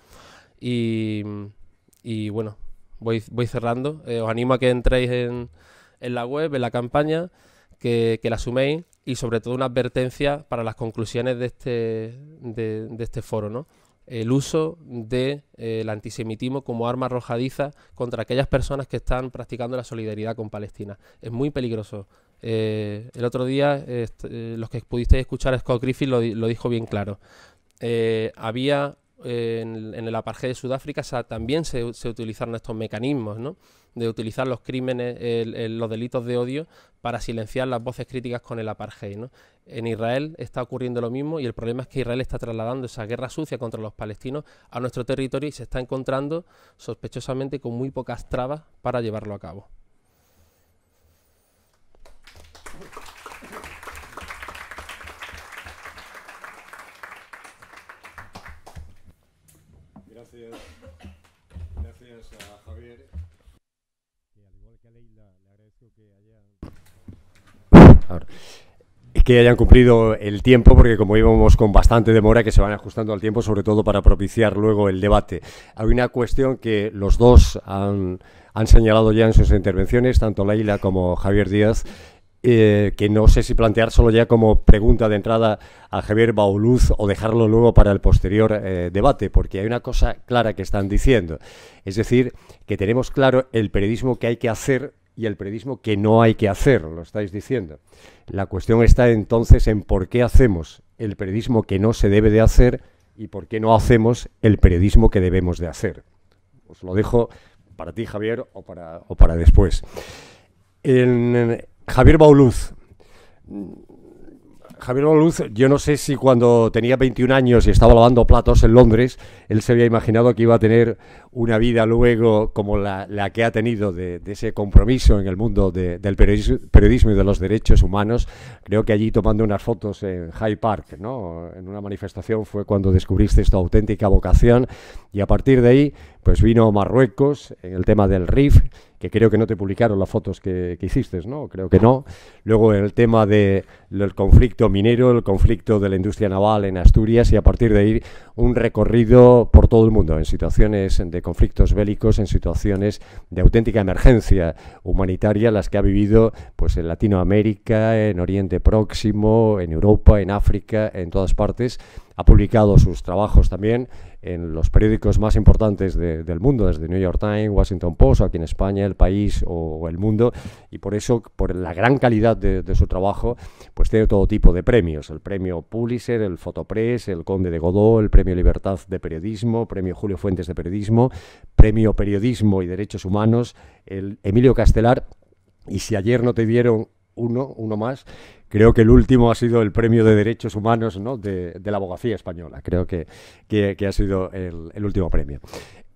Speaker 3: Y, bueno, voy, voy cerrando. os animo a que entréis en, en la web, en la campaña que, la suméis y sobre todo una advertencia para las conclusiones de este, de, este foro, ¿no? el uso del de, eh, antisemitismo como arma arrojadiza contra aquellas personas que están practicando la solidaridad con Palestina. Es muy peligroso. Eh, el otro día, este, eh, los que pudisteis escuchar a Scott Griffith lo, dijo bien claro. había en, el apartheid de Sudáfrica también se, se utilizaron estos mecanismos, ¿no? de utilizar los crímenes, los delitos de odio para silenciar las voces críticas con el apartheid. En Israel está ocurriendo lo mismo y el problema es que Israel está trasladando esa guerra sucia contra los palestinos a nuestro territorio y se está encontrando sospechosamente con muy pocas trabas para llevarlo a cabo.
Speaker 1: que hayan cumplido el tiempo, porque como íbamos con bastante demora, que se van ajustando al tiempo, sobre todo para propiciar luego el debate. Hay una cuestión que los dos han, señalado ya en sus intervenciones, tanto Laila como Javier Díaz, eh, que no sé si plantear solo ya como pregunta de entrada a Javier Bauluz o dejarlo luego para el posterior eh, debate, porque hay una cosa clara que están diciendo, es decir, que tenemos claro el periodismo que hay que hacer y el periodismo que no hay que hacer, lo estáis diciendo. La cuestión está entonces en por qué hacemos el periodismo que no se debe de hacer y por qué no hacemos el periodismo que debemos de hacer. Os lo dejo para ti, Javier, o para, o para después. Javier Bauluz. Javier Bauluz, yo no sé si cuando tenía 21 años y estaba lavando platos en Londres, él se había imaginado que iba a tener una vida luego como la, la que ha tenido de, ese compromiso en el mundo del periodismo, y de los derechos humanos. Creo que allí tomando unas fotos en Hyde Park, ¿no? en una manifestación, fue cuando descubriste esta auténtica vocación y a partir de ahí pues vino Marruecos en el tema del RIF, que creo que no te publicaron las fotos que, que hiciste, ¿no? Creo que no. Luego el tema del el conflicto minero, el conflicto de la industria naval en Asturias y a partir de ahí un recorrido por todo el mundo en situaciones de conflictos bélicos, en situaciones de auténtica emergencia humanitaria, las que ha vivido pues, en Latinoamérica, en Oriente Próximo, en Europa, en África, en todas partes, ha publicado sus trabajos también en los periódicos más importantes del mundo, desde New York Times, Washington Post, aquí en España, El País o, El Mundo, y por eso, por la gran calidad de, su trabajo, pues tiene todo tipo de premios, el premio Pulitzer, el Fotopress, el Conde de Godó, el premio Libertad de Periodismo, premio Julio Fuentes de Periodismo, premio Periodismo y Derechos Humanos, el Emilio Castelar, y si ayer no te dieron uno, uno más. Creo que el último ha sido el premio de derechos humanos ¿no? de, la abogacía española. Creo que, ha sido el, último premio.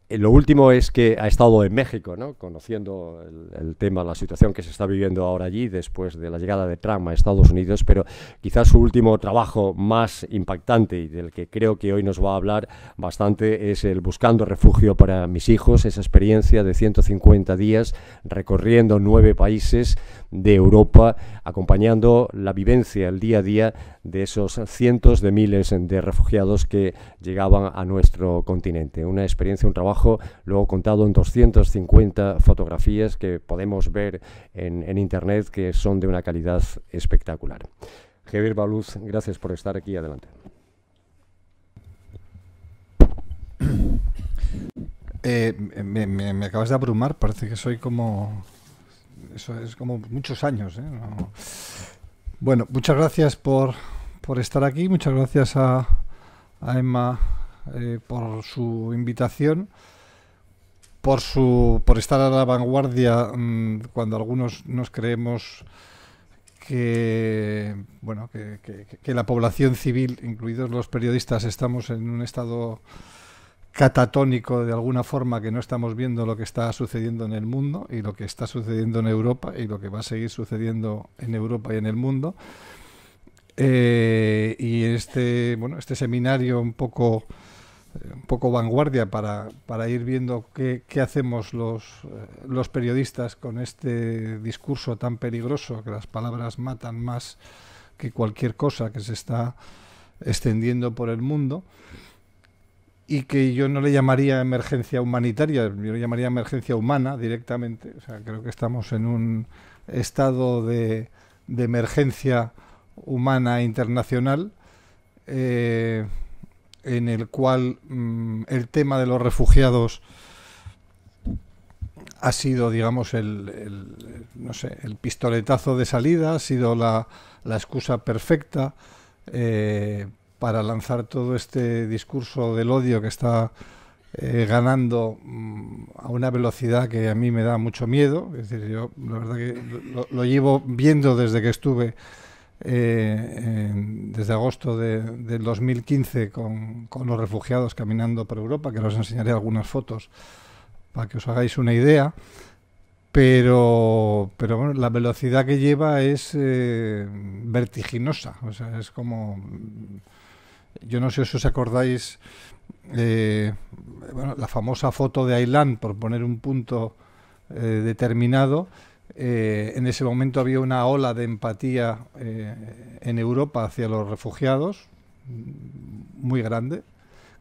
Speaker 1: Eh, lo último es que ha estado en México, ¿no? conociendo el, el, tema, la situación que se está viviendo ahora allí después de la llegada de Trump a Estados Unidos, pero quizás su último trabajo más impactante y del que creo que hoy nos va a hablar bastante es el Buscando Refugio para mis hijos, esa experiencia de 150 días recorriendo nueve países de Europa, acompañando la vivencia, el día a día de esos cientos de miles de refugiados que llegaban a nuestro continente. Una experiencia, un trabajo, luego contado en 250 fotografías que podemos ver en, Internet, que son de una calidad espectacular. Javier Baluz, gracias por estar aquí. Adelante. Eh,
Speaker 4: me, acabas de abrumar, parece que soy como, eso es como muchos años. ¿eh? Bueno, muchas gracias por, por, estar aquí, muchas gracias a, Emma eh, por su invitación, por, su, por estar a la vanguardia mm, cuando algunos nos creemos que bueno que, que la población civil, incluidos los periodistas, estamos en un estado catatónico de alguna forma que no estamos viendo lo que está sucediendo en el mundo y lo que está sucediendo en Europa y lo que va a seguir sucediendo en Europa y en el mundo. Eh, y este, bueno, este seminario un poco, eh, un poco vanguardia para, para ir viendo qué, qué, hacemos los, eh, los periodistas con este discurso tan peligroso, que las palabras matan más que cualquier cosa que se está extendiendo por el mundo y que yo no le llamaría emergencia humanitaria, yo le llamaría emergencia humana directamente. O sea, creo que estamos en un estado de, emergencia humana internacional eh, en el cual mm, el tema de los refugiados ha sido, digamos, el, no sé, el pistoletazo de salida, ha sido la, la excusa perfecta eh, para lanzar todo este discurso del odio que está eh, ganando mm, a una velocidad que a mí me da mucho miedo. Es decir, yo la verdad que lo, llevo viendo desde que estuve, eh, desde agosto de, del 2015, con, los refugiados caminando por Europa, que os enseñaré algunas fotos para que os hagáis una idea. Pero, pero bueno, la velocidad que lleva es eh, vertiginosa. O sea, es como yo no sé si os acordáis eh, la famosa foto de Ailán, por poner un punto eh, determinado. Eh, en ese momento había una ola de empatía en Europa hacia los refugiados, muy grande,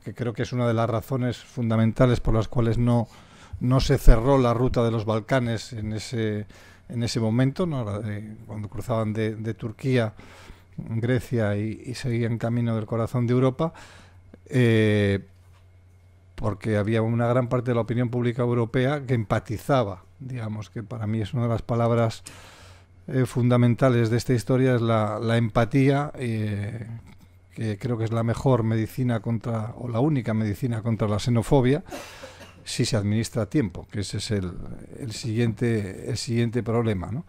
Speaker 4: que creo que es una de las razones fundamentales por las cuales no, no se cerró la ruta de los Balcanes en ese, en ese momento, cuando cruzaban de Turquía Grecia y, seguían camino del corazón de Europa, eh, porque había una gran parte de la opinión pública europea que empatizaba, digamos, que para mí es una de las palabras eh, fundamentales de esta historia, es la, empatía, eh, que creo que es la mejor medicina contra, o la única medicina contra la xenofobia, si se administra a tiempo, que ese es el, siguiente, el siguiente problema. ¿no?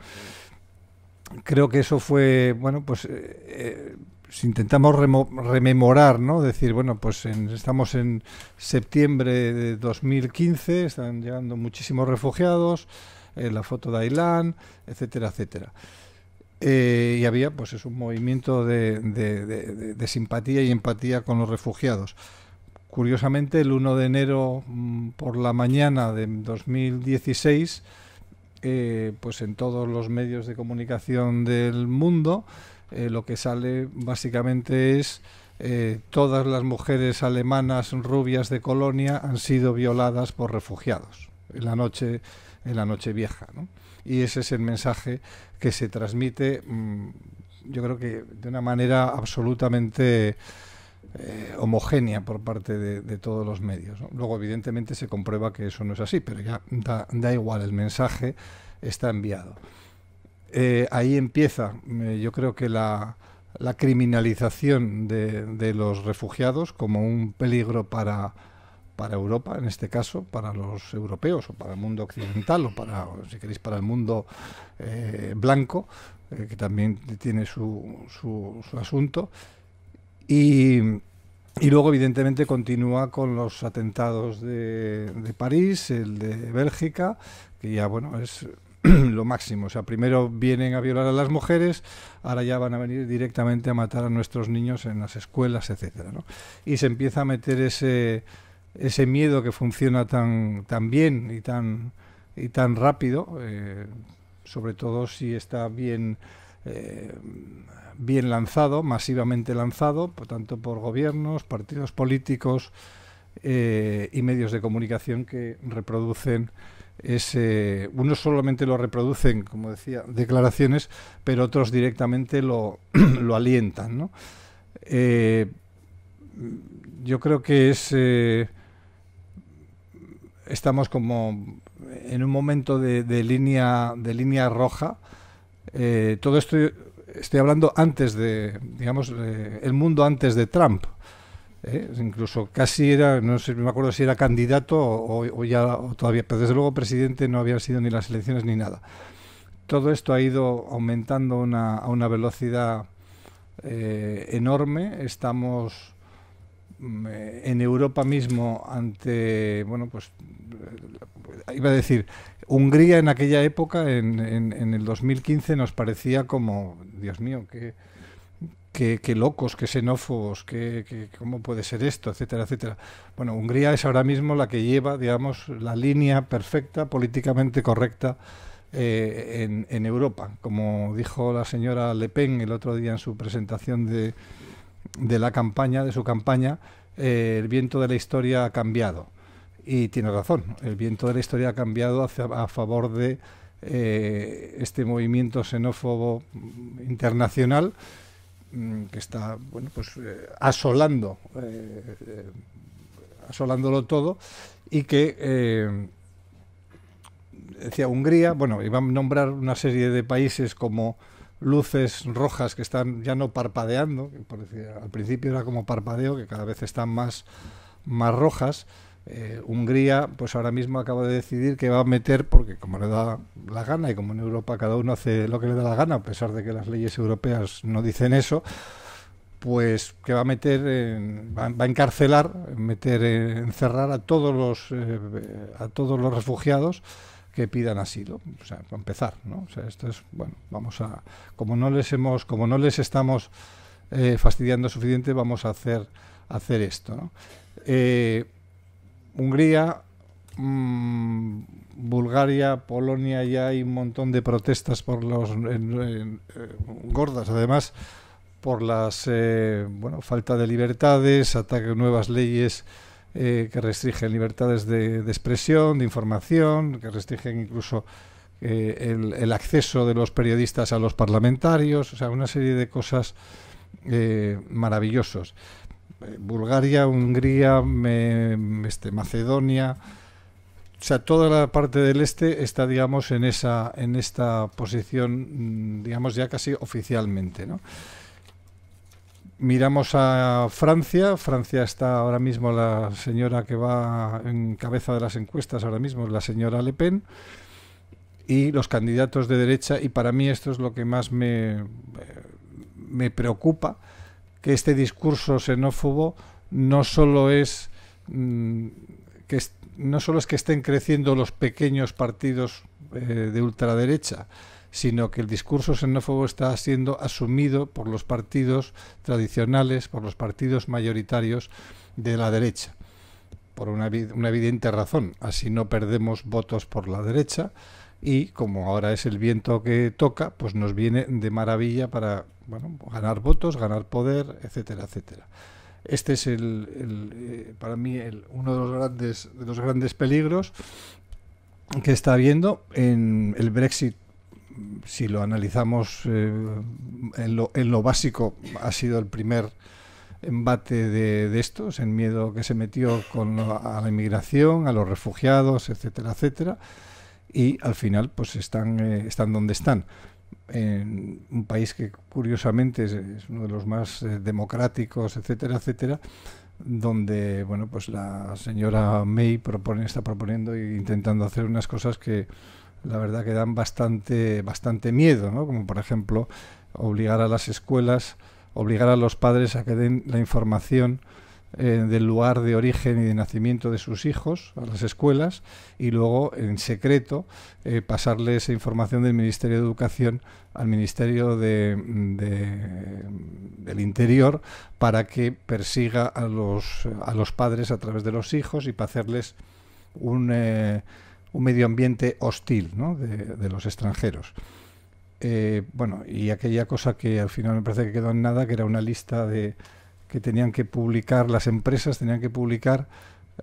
Speaker 4: creo que eso fue, bueno, pues eh, eh, si intentamos rememorar, ¿no? Decir, bueno, pues estamos en septiembre de 2015, están llegando muchísimos refugiados, eh, la foto de Ailán, etcétera, etcétera. y había, pues es un movimiento de, de, simpatía y empatía con los refugiados. Curiosamente, el 1 de enero mm, por la mañana de 2016 eh, pues en todos los medios de comunicación del mundo eh, lo que sale básicamente es eh, todas las mujeres alemanas rubias de Colonia han sido violadas por refugiados en la noche en la noche vieja y ese es el mensaje que se transmite mm, yo creo que de una manera absolutamente eh, homogénea por parte de, todos los medios. Luego, evidentemente, se comprueba que eso no es así, pero ya da, igual, el mensaje está enviado. Eh, ahí empieza, eh, yo creo que la, criminalización de, los refugiados como un peligro para, para Europa, en este caso, para los europeos o para el mundo occidental o para, si queréis, para el mundo blanco, que también tiene su asunto, y, luego, evidentemente, continúa con los atentados de, París, el de Bélgica, que ya, bueno, es lo máximo. O sea, primero vienen a violar a las mujeres, ahora ya van a venir directamente a matar a nuestros niños en las escuelas, etcétera. Y se empieza a meter ese, ese miedo que funciona tan, tan bien y tan, y tan rápido, eh, sobre todo si está bien. Eh, bien lanzado, masivamente lanzado, por tanto por gobiernos, partidos políticos eh, y medios de comunicación que reproducen ese. Unos solamente lo reproducen, como decía, declaraciones, pero otros directamente lo, alientan. Eh, yo creo que es. Eh, estamos como en un momento de, línea, de línea roja. todo esto estoy hablando antes de, digamos, eh, el mundo antes de Trump. ¿eh? Incluso casi era, no sé, me acuerdo si era candidato o, ya todavía, pero desde luego presidente no habían sido ni las elecciones ni nada. Todo esto ha ido aumentando a una velocidad eh, enorme. Estamos mm, en Europa mismo ante, bueno, pues iba a decir Hungría en aquella época, en, el 2015, nos parecía como, Dios mío, qué, qué, locos, qué xenófobos, qué, cómo puede ser esto, etcétera, etcétera. Bueno, Hungría es ahora mismo la que lleva, digamos, la línea perfecta, políticamente correcta eh, en, Europa. Como dijo la señora Le Pen el otro día en su presentación de, la campaña, de su campaña, eh, el viento de la historia ha cambiado. Y tiene razón, el viento de la historia ha cambiado a favor de eh, este movimiento xenófobo internacional mm, que está bueno, pues, eh, asolando, eh, asolándolo todo y que decía Hungría, bueno, iba a nombrar una serie de países como luces rojas que están ya no parpadeando, al principio era como parpadeo, que cada vez están más, más rojas, eh, Hungría, pues ahora mismo acaba de decidir que va a meter, porque como le da la gana y como en Europa cada uno hace lo que le da la gana, a pesar de que las leyes europeas no dicen eso, pues que va a meter, va, a encarcelar, meter, encerrar a todos los, eh, a todos los refugiados que pidan asilo, o sea, para empezar, ¿no? O sea, esto es, bueno, vamos a, como no les hemos, como no les estamos eh, fastidiando suficiente, vamos a hacer, hacer esto, ¿no? Hungría, mm, Bulgaria, Polonia, ya hay un montón de protestas por los eh, gordas, además por las eh, bueno falta de libertades, ataque a nuevas leyes eh, que restringen libertades de, expresión, de información, que restringen incluso el, acceso de los periodistas a los parlamentarios, o sea, una serie de cosas maravillosos. Eh, Bulgaria, Hungría, este, Macedonia, o sea, toda la parte del este está, digamos, en esa, en esta posición, mm, digamos, ya casi oficialmente, Miramos a Francia. Francia está ahora mismo la señora que va en cabeza de las encuestas ahora mismo, la señora Le Pen y los candidatos de derecha y para mí esto es lo que más me, eh, me preocupa que este discurso xenófobo no solo es mm, que no es que estén creciendo los pequeños partidos eh, de ultraderecha, sino que el discurso xenófobo está siendo asumido por los partidos tradicionales, por los partidos mayoritarios de la derecha, por una evidente razón. Así no perdemos votos por la derecha y como ahora es el viento que toca, pues nos viene de maravilla para bueno, ganar votos, ganar poder, etcétera, etcétera. Este es el, eh, para mí uno de los grandes de los grandes peligros que está habiendo en el Brexit. Si lo analizamos eh, en, lo, básico, ha sido el primer embate de, estos, el miedo que se metió con a la inmigración, a los refugiados, etcétera, etcétera. Y al final, pues están, eh, están donde están en un país que curiosamente es, uno de los más eh, democráticos, etcétera, etcétera, donde bueno, pues la señora May propone, está proponiendo e intentando hacer unas cosas que la verdad que dan bastante, bastante miedo, ¿no? como por ejemplo obligar a las escuelas, obligar a los padres a que den la información eh, del lugar de origen y de nacimiento de sus hijos a las escuelas y luego en secreto eh, pasarle esa información del Ministerio de Educación al Ministerio del Interior para que persiga a los, a los padres a través de los hijos y para hacerles un, eh, medio ambiente hostil de, de los extranjeros. Eh, bueno, y aquella cosa que al final me parece que quedó en nada, que era una lista de, que tenían que publicar, las empresas tenían que publicar,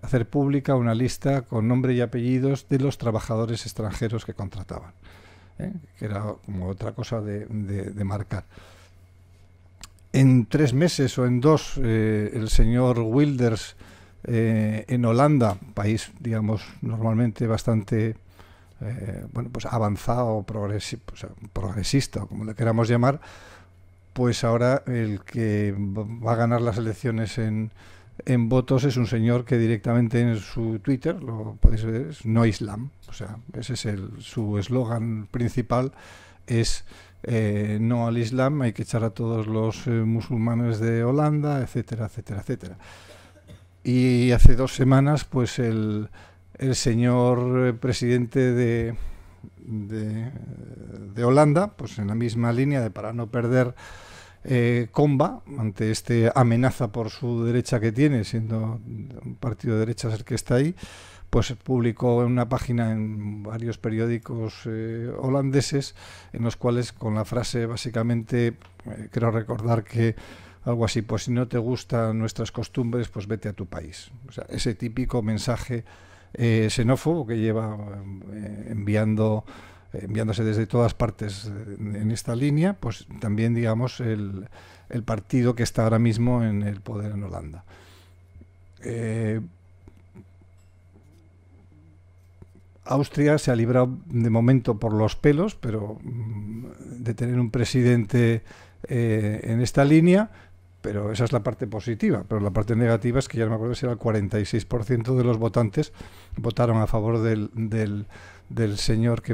Speaker 4: hacer pública una lista con nombre y apellidos de los trabajadores extranjeros que contrataban, ¿eh? que era como otra cosa de, marcar. En tres meses o en dos, eh, el señor Wilders eh, en Holanda, país, digamos, normalmente bastante bueno, pues avanzado, progresista progresista, como le queramos llamar, pues ahora el que va a ganar las elecciones en, en votos es un señor que directamente en su Twitter, lo podéis ver, es no Islam. O sea, ese es el, su eslogan principal, es eh, no al Islam, hay que echar a todos los eh, musulmanes de Holanda, etcétera, etcétera, etcétera. Y hace dos semanas, pues el, el señor eh, presidente de, de, Holanda, pues en la misma línea de para no perder eh, comba ante este amenaza por su derecha que tiene, siendo un partido de derechas el que está ahí, pues publicó en una página en varios periódicos eh, holandeses en los cuales con la frase básicamente, eh, creo recordar que algo así, pues si no te gustan nuestras costumbres, pues vete a tu país. ese típico mensaje eh, xenófobo que lleva eh, enviando eh, enviándose desde todas partes eh, en esta línea, pues también digamos el, partido que está ahora mismo en el poder en Holanda. Austria se ha librado de momento por los pelos, pero mm, de tener un presidente en esta línea, pero esa es la parte positiva. Pero la parte negativa es que ya no me acuerdo si era el 46% de los votantes votaron a favor del, señor que,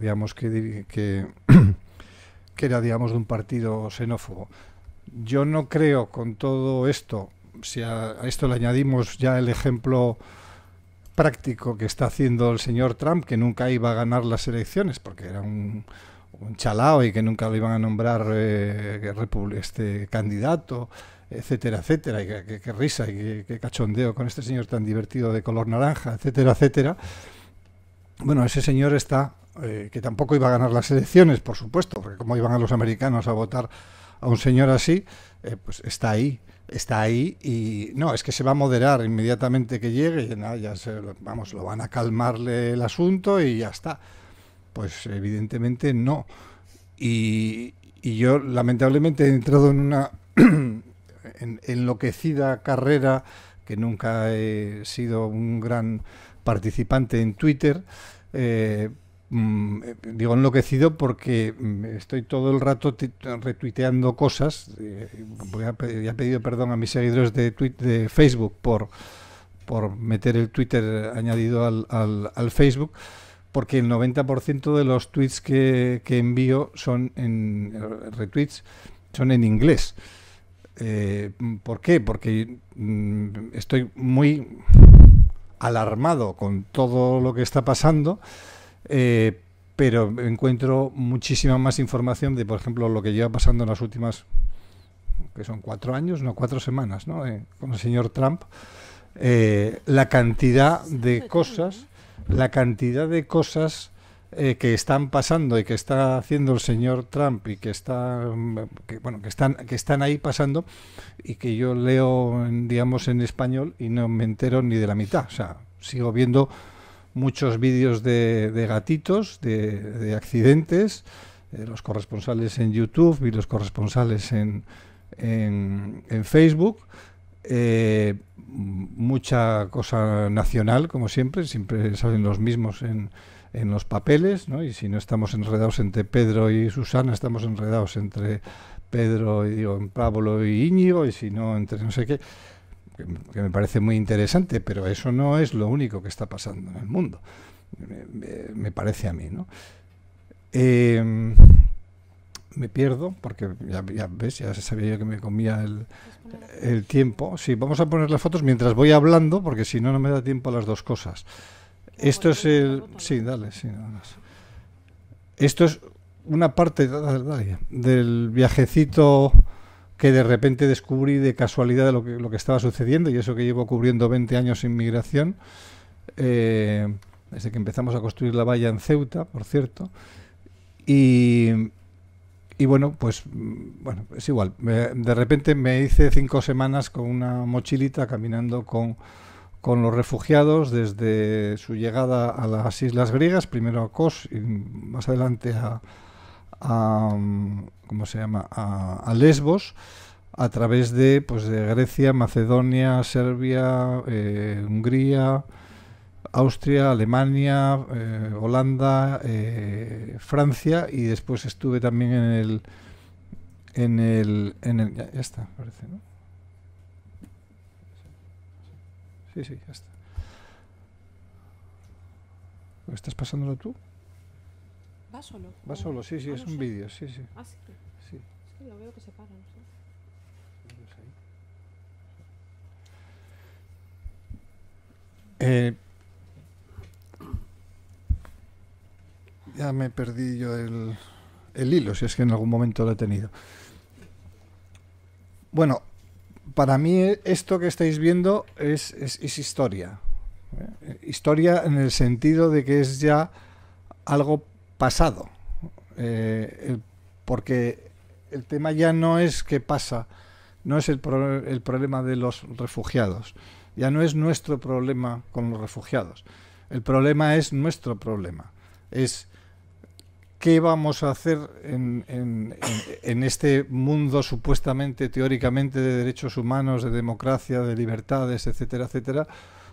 Speaker 4: digamos, que, que, era, digamos, de un partido xenófobo. Yo no creo con todo esto, si a esto le añadimos ya el ejemplo práctico que está haciendo el señor Trump, que nunca iba a ganar las elecciones, porque era un un chalao y que nunca lo iban a nombrar eh, este candidato, etcétera, etcétera, y qué risa y qué cachondeo con este señor tan divertido de color naranja, etcétera, etcétera. Bueno, ese señor está, eh, que tampoco iba a ganar las elecciones, por supuesto, porque como iban a los americanos a votar a un señor así, eh, pues está ahí, está ahí y no, es que se va a moderar inmediatamente que llegue, y nada, ya se, vamos, lo van a calmarle el asunto y ya está. Pues evidentemente no. Y, yo lamentablemente he entrado en una enloquecida carrera que nunca he sido un gran participante en Twitter. Eh, mm, digo enloquecido porque mm, estoy todo el rato retuiteando cosas. Eh, ya he pedido perdón a mis seguidores de, Twitter, de Facebook por, por meter el Twitter añadido al, al, al Facebook porque el 90% de los tweets que, envío son en retweets son en inglés. Eh, ¿Por qué? Porque mm, estoy muy alarmado con todo lo que está pasando, eh, pero encuentro muchísima más información de, por ejemplo, lo que lleva pasando en las últimas, que son cuatro años, no, cuatro semanas, ¿no? Eh, con el señor Trump, la cantidad de cosas la cantidad de cosas eh, que están pasando y que está haciendo el señor Trump y que está mm, bueno que están que están ahí pasando y que yo leo en, digamos en español y no me entero ni de la mitad o sea sigo viendo muchos vídeos de, gatitos de, accidentes eh, los corresponsales en YouTube y los corresponsales en, en Facebook eh, mucha cosa nacional, como siempre, siempre salen los mismos en, en los papeles, y si no estamos enredados entre Pedro y Susana, estamos enredados entre Pedro y Pablo y Íñigo, y si no, entre no sé qué, que, me parece muy interesante, pero eso no es lo único que está pasando en el mundo, me, parece a mí. ¿no? Eh, me pierdo, porque ya, ves, ya sabía yo que me comía el, tiempo. Sí, vamos a poner las fotos mientras voy hablando, porque si no, no me da tiempo a las dos cosas. Esto es el... Sí, dale, sí. Esto es una parte del viajecito que de repente descubrí de casualidad de lo que, estaba sucediendo, y eso que llevo cubriendo 20 años sin migración, eh, desde que empezamos a construir la valla en Ceuta, por cierto. Y, y bueno, pues mm, bueno, es igual. de repente me hice cinco semanas con una mochilita caminando con, con los refugiados desde su llegada a las Islas Griegas, primero a Kos y más adelante a, mm, ¿cómo se llama? A, Lesbos a través de pues de Grecia, Macedonia, Serbia, eh, Hungría, Austria, Alemania, eh, Holanda, eh, Francia y después estuve también en el en el, en el ya, está, parece, ¿no? Sí, sí, ya está. ¿Estás pasándolo tú?
Speaker 2: Va solo. Va solo, sí, sí, ah, es un vídeo, sí, sí. Ah, sí. sí. Es que lo veo que se paran, sí.
Speaker 4: Eh, Ya me perdí yo el, hilo, si es que en algún momento lo he tenido. Bueno, para mí esto que estáis viendo es, historia. ¿eh? Historia en el sentido de que es ya algo pasado. Eh, porque el tema ya no es qué pasa, no es el, el problema de los refugiados, ya no es nuestro problema con los refugiados. El problema es nuestro problema. Es qué vamos a hacer en, este mundo supuestamente, teóricamente, de derechos humanos, de democracia, de libertades, etcétera, etcétera,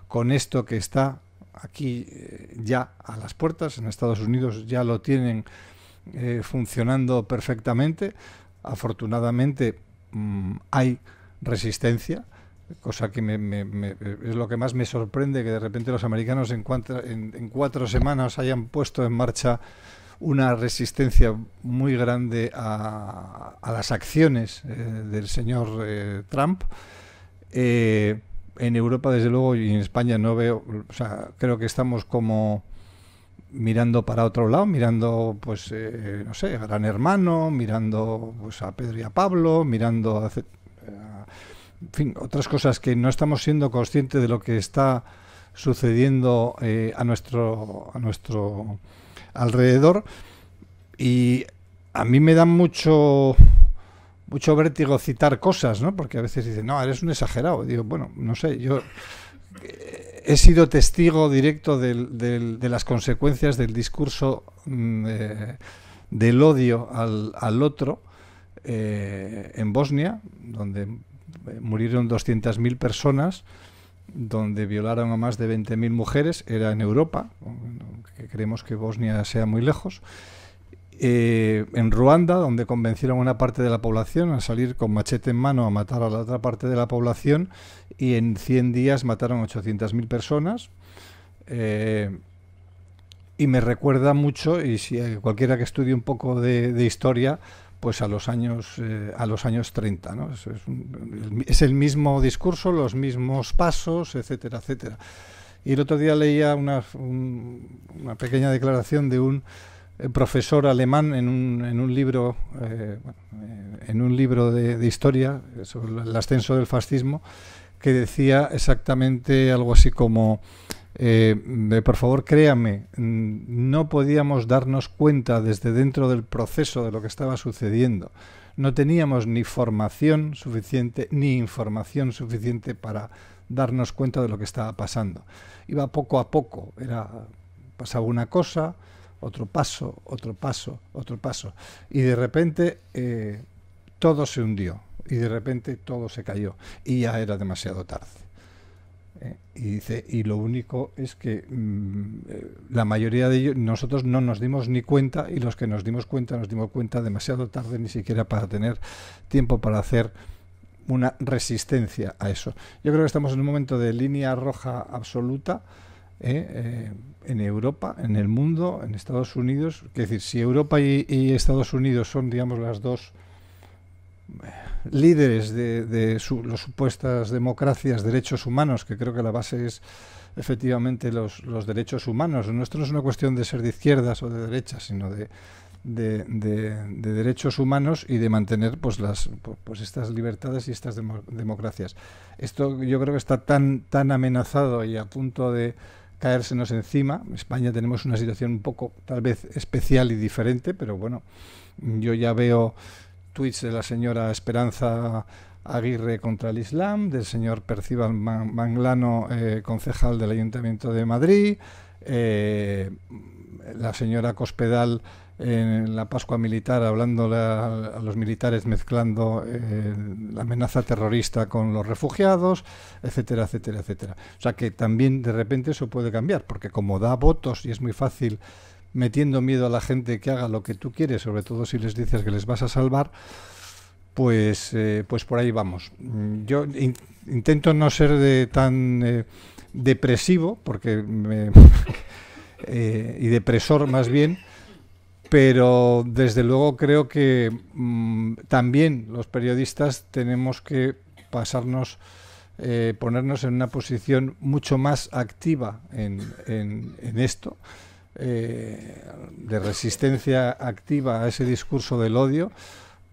Speaker 4: con esto que está aquí eh, ya a las puertas. En Estados Unidos ya lo tienen eh, funcionando perfectamente. Afortunadamente mm, hay resistencia cosa que es lo que más me sorprende que de repente los americanos en, en cuatro semanas hayan puesto en marcha una resistencia muy grande a, las acciones eh, del señor eh, Trump. Eh, en Europa, desde luego, y en España no veo, creo que estamos como mirando para otro lado, mirando, pues, no sé, Gran Hermano, mirando pues, a Pedro y a Pablo, mirando a, en fin, otras cosas que no estamos siendo conscientes de lo que está sucediendo a nuestro a nuestro alrededor y a mí me da mucho mucho vértigo citar cosas, Porque a veces dicen, no, eres un exagerado. digo, bueno, no sé, yo eh, he sido testigo directo de las consecuencias del discurso mm, eh, del odio al, al otro eh, en Bosnia, donde murieron 200.000 personas donde violaron a más de 20.000 mujeres, era en Europa, que creemos que Bosnia sea muy lejos. Eh, en Ruanda, donde convencieron a una parte de la población a salir con machete en mano a matar a la otra parte de la población y en 100 días mataron 800.000 personas. Eh, y me recuerda mucho, y si cualquiera que estudie un poco de historia, pues a los años eh, a los años 30 ¿no? es, el mismo discurso los mismos pasos etcétera etcétera y el otro día leía una, pequeña declaración de un eh, profesor alemán en un, en un libro eh, en un libro de, de, historia sobre el ascenso del fascismo que decía exactamente algo así como eh, por favor, créame, no podíamos darnos cuenta desde dentro del proceso de lo que estaba sucediendo. No teníamos ni formación suficiente ni información suficiente para darnos cuenta de lo que estaba pasando. Iba poco a poco, era pasaba una cosa, otro paso, otro paso, otro paso, y de repente eh, todo se hundió y de repente todo se cayó y ya era demasiado tarde. ¿eh? y dice, y lo único es que mm, eh, la mayoría de ellos, nosotros no nos dimos ni cuenta, y los que nos dimos cuenta, nos dimos cuenta demasiado tarde, ni siquiera para tener tiempo para hacer una resistencia a eso. Yo creo que estamos en un momento de línea roja absoluta ¿eh? en Europa, en el mundo, en Estados Unidos. Es decir, si Europa y Estados Unidos son, digamos, las dos líderes de, las supuestas democracias, derechos humanos, que creo que la base es efectivamente los, derechos humanos. Nuestro no es una cuestión de ser de izquierdas o de derechas, sino de, derechos humanos y de mantener pues las pues estas libertades y estas democracias. Esto yo creo que está tan tan amenazado y a punto de caérsenos encima. En España tenemos una situación un poco tal vez especial y diferente, pero bueno, yo ya veo tweets de la señora Esperanza Aguirre contra el Islam, del señor Percival Manglano, eh, concejal del Ayuntamiento de Madrid, eh, la señora Cospedal en la Pascua Militar, hablando a, los militares, mezclando eh, la amenaza terrorista con los refugiados, etcétera, etcétera, etcétera. O sea que también de repente eso puede cambiar, porque como da votos y es muy fácil metiendo miedo a la gente que haga lo que tú quieres, sobre todo si les dices que les vas a salvar, pues, eh, pues por ahí vamos. Mm, yo intento no ser de tan eh, depresivo, porque eh, y depresor más bien, pero desde luego creo que mm, también los periodistas tenemos que pasarnos, ponernos en una posición mucho más activa en esto eh, de resistencia activa a ese discurso del odio,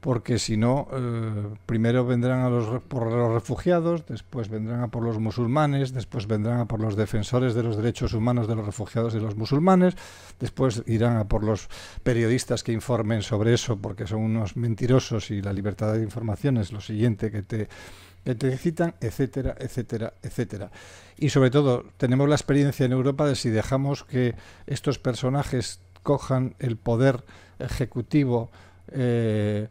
Speaker 4: porque si no, eh, primero vendrán a los, por los refugiados, después vendrán a por los musulmanes, después vendrán a por los defensores de los derechos humanos de los refugiados y los musulmanes, después irán a por los periodistas que informen sobre eso, porque son unos mentirosos y la libertad de información es lo siguiente que te necesitan, etcétera, etcétera, etcétera. Y sobre todo, tenemos la experiencia en Europa de si dejamos que estos personajes cojan el poder ejecutivo, eh,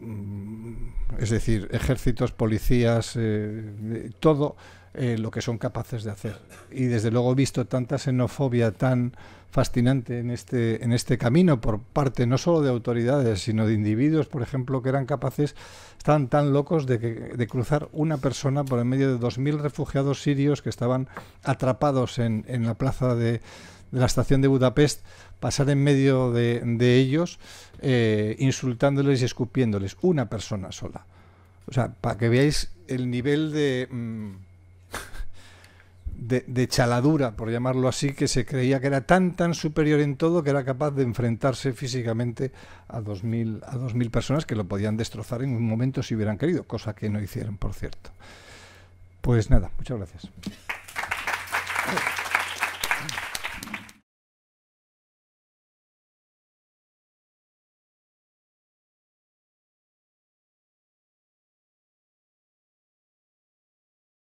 Speaker 4: mm, es decir, ejércitos, policías, eh, todo, eh, lo que son capaces de hacer. Y desde luego he visto tanta xenofobia tan fascinante en este, en este camino por parte no solo de autoridades, sino de individuos, por ejemplo, que eran capaces, estaban tan locos de, cruzar una persona por en medio de 2.000 refugiados sirios que estaban atrapados en, en la plaza de, la estación de Budapest, pasar en medio de, ellos, eh, insultándoles y escupiéndoles, una persona sola. O sea, para que veáis el nivel de... Mm, de, chaladura, por llamarlo así, que se creía que era tan, tan superior en todo que era capaz de enfrentarse físicamente a 2.000, a 2000 personas que lo podían destrozar en un momento si hubieran querido, cosa que no hicieron, por cierto. Pues nada, muchas gracias.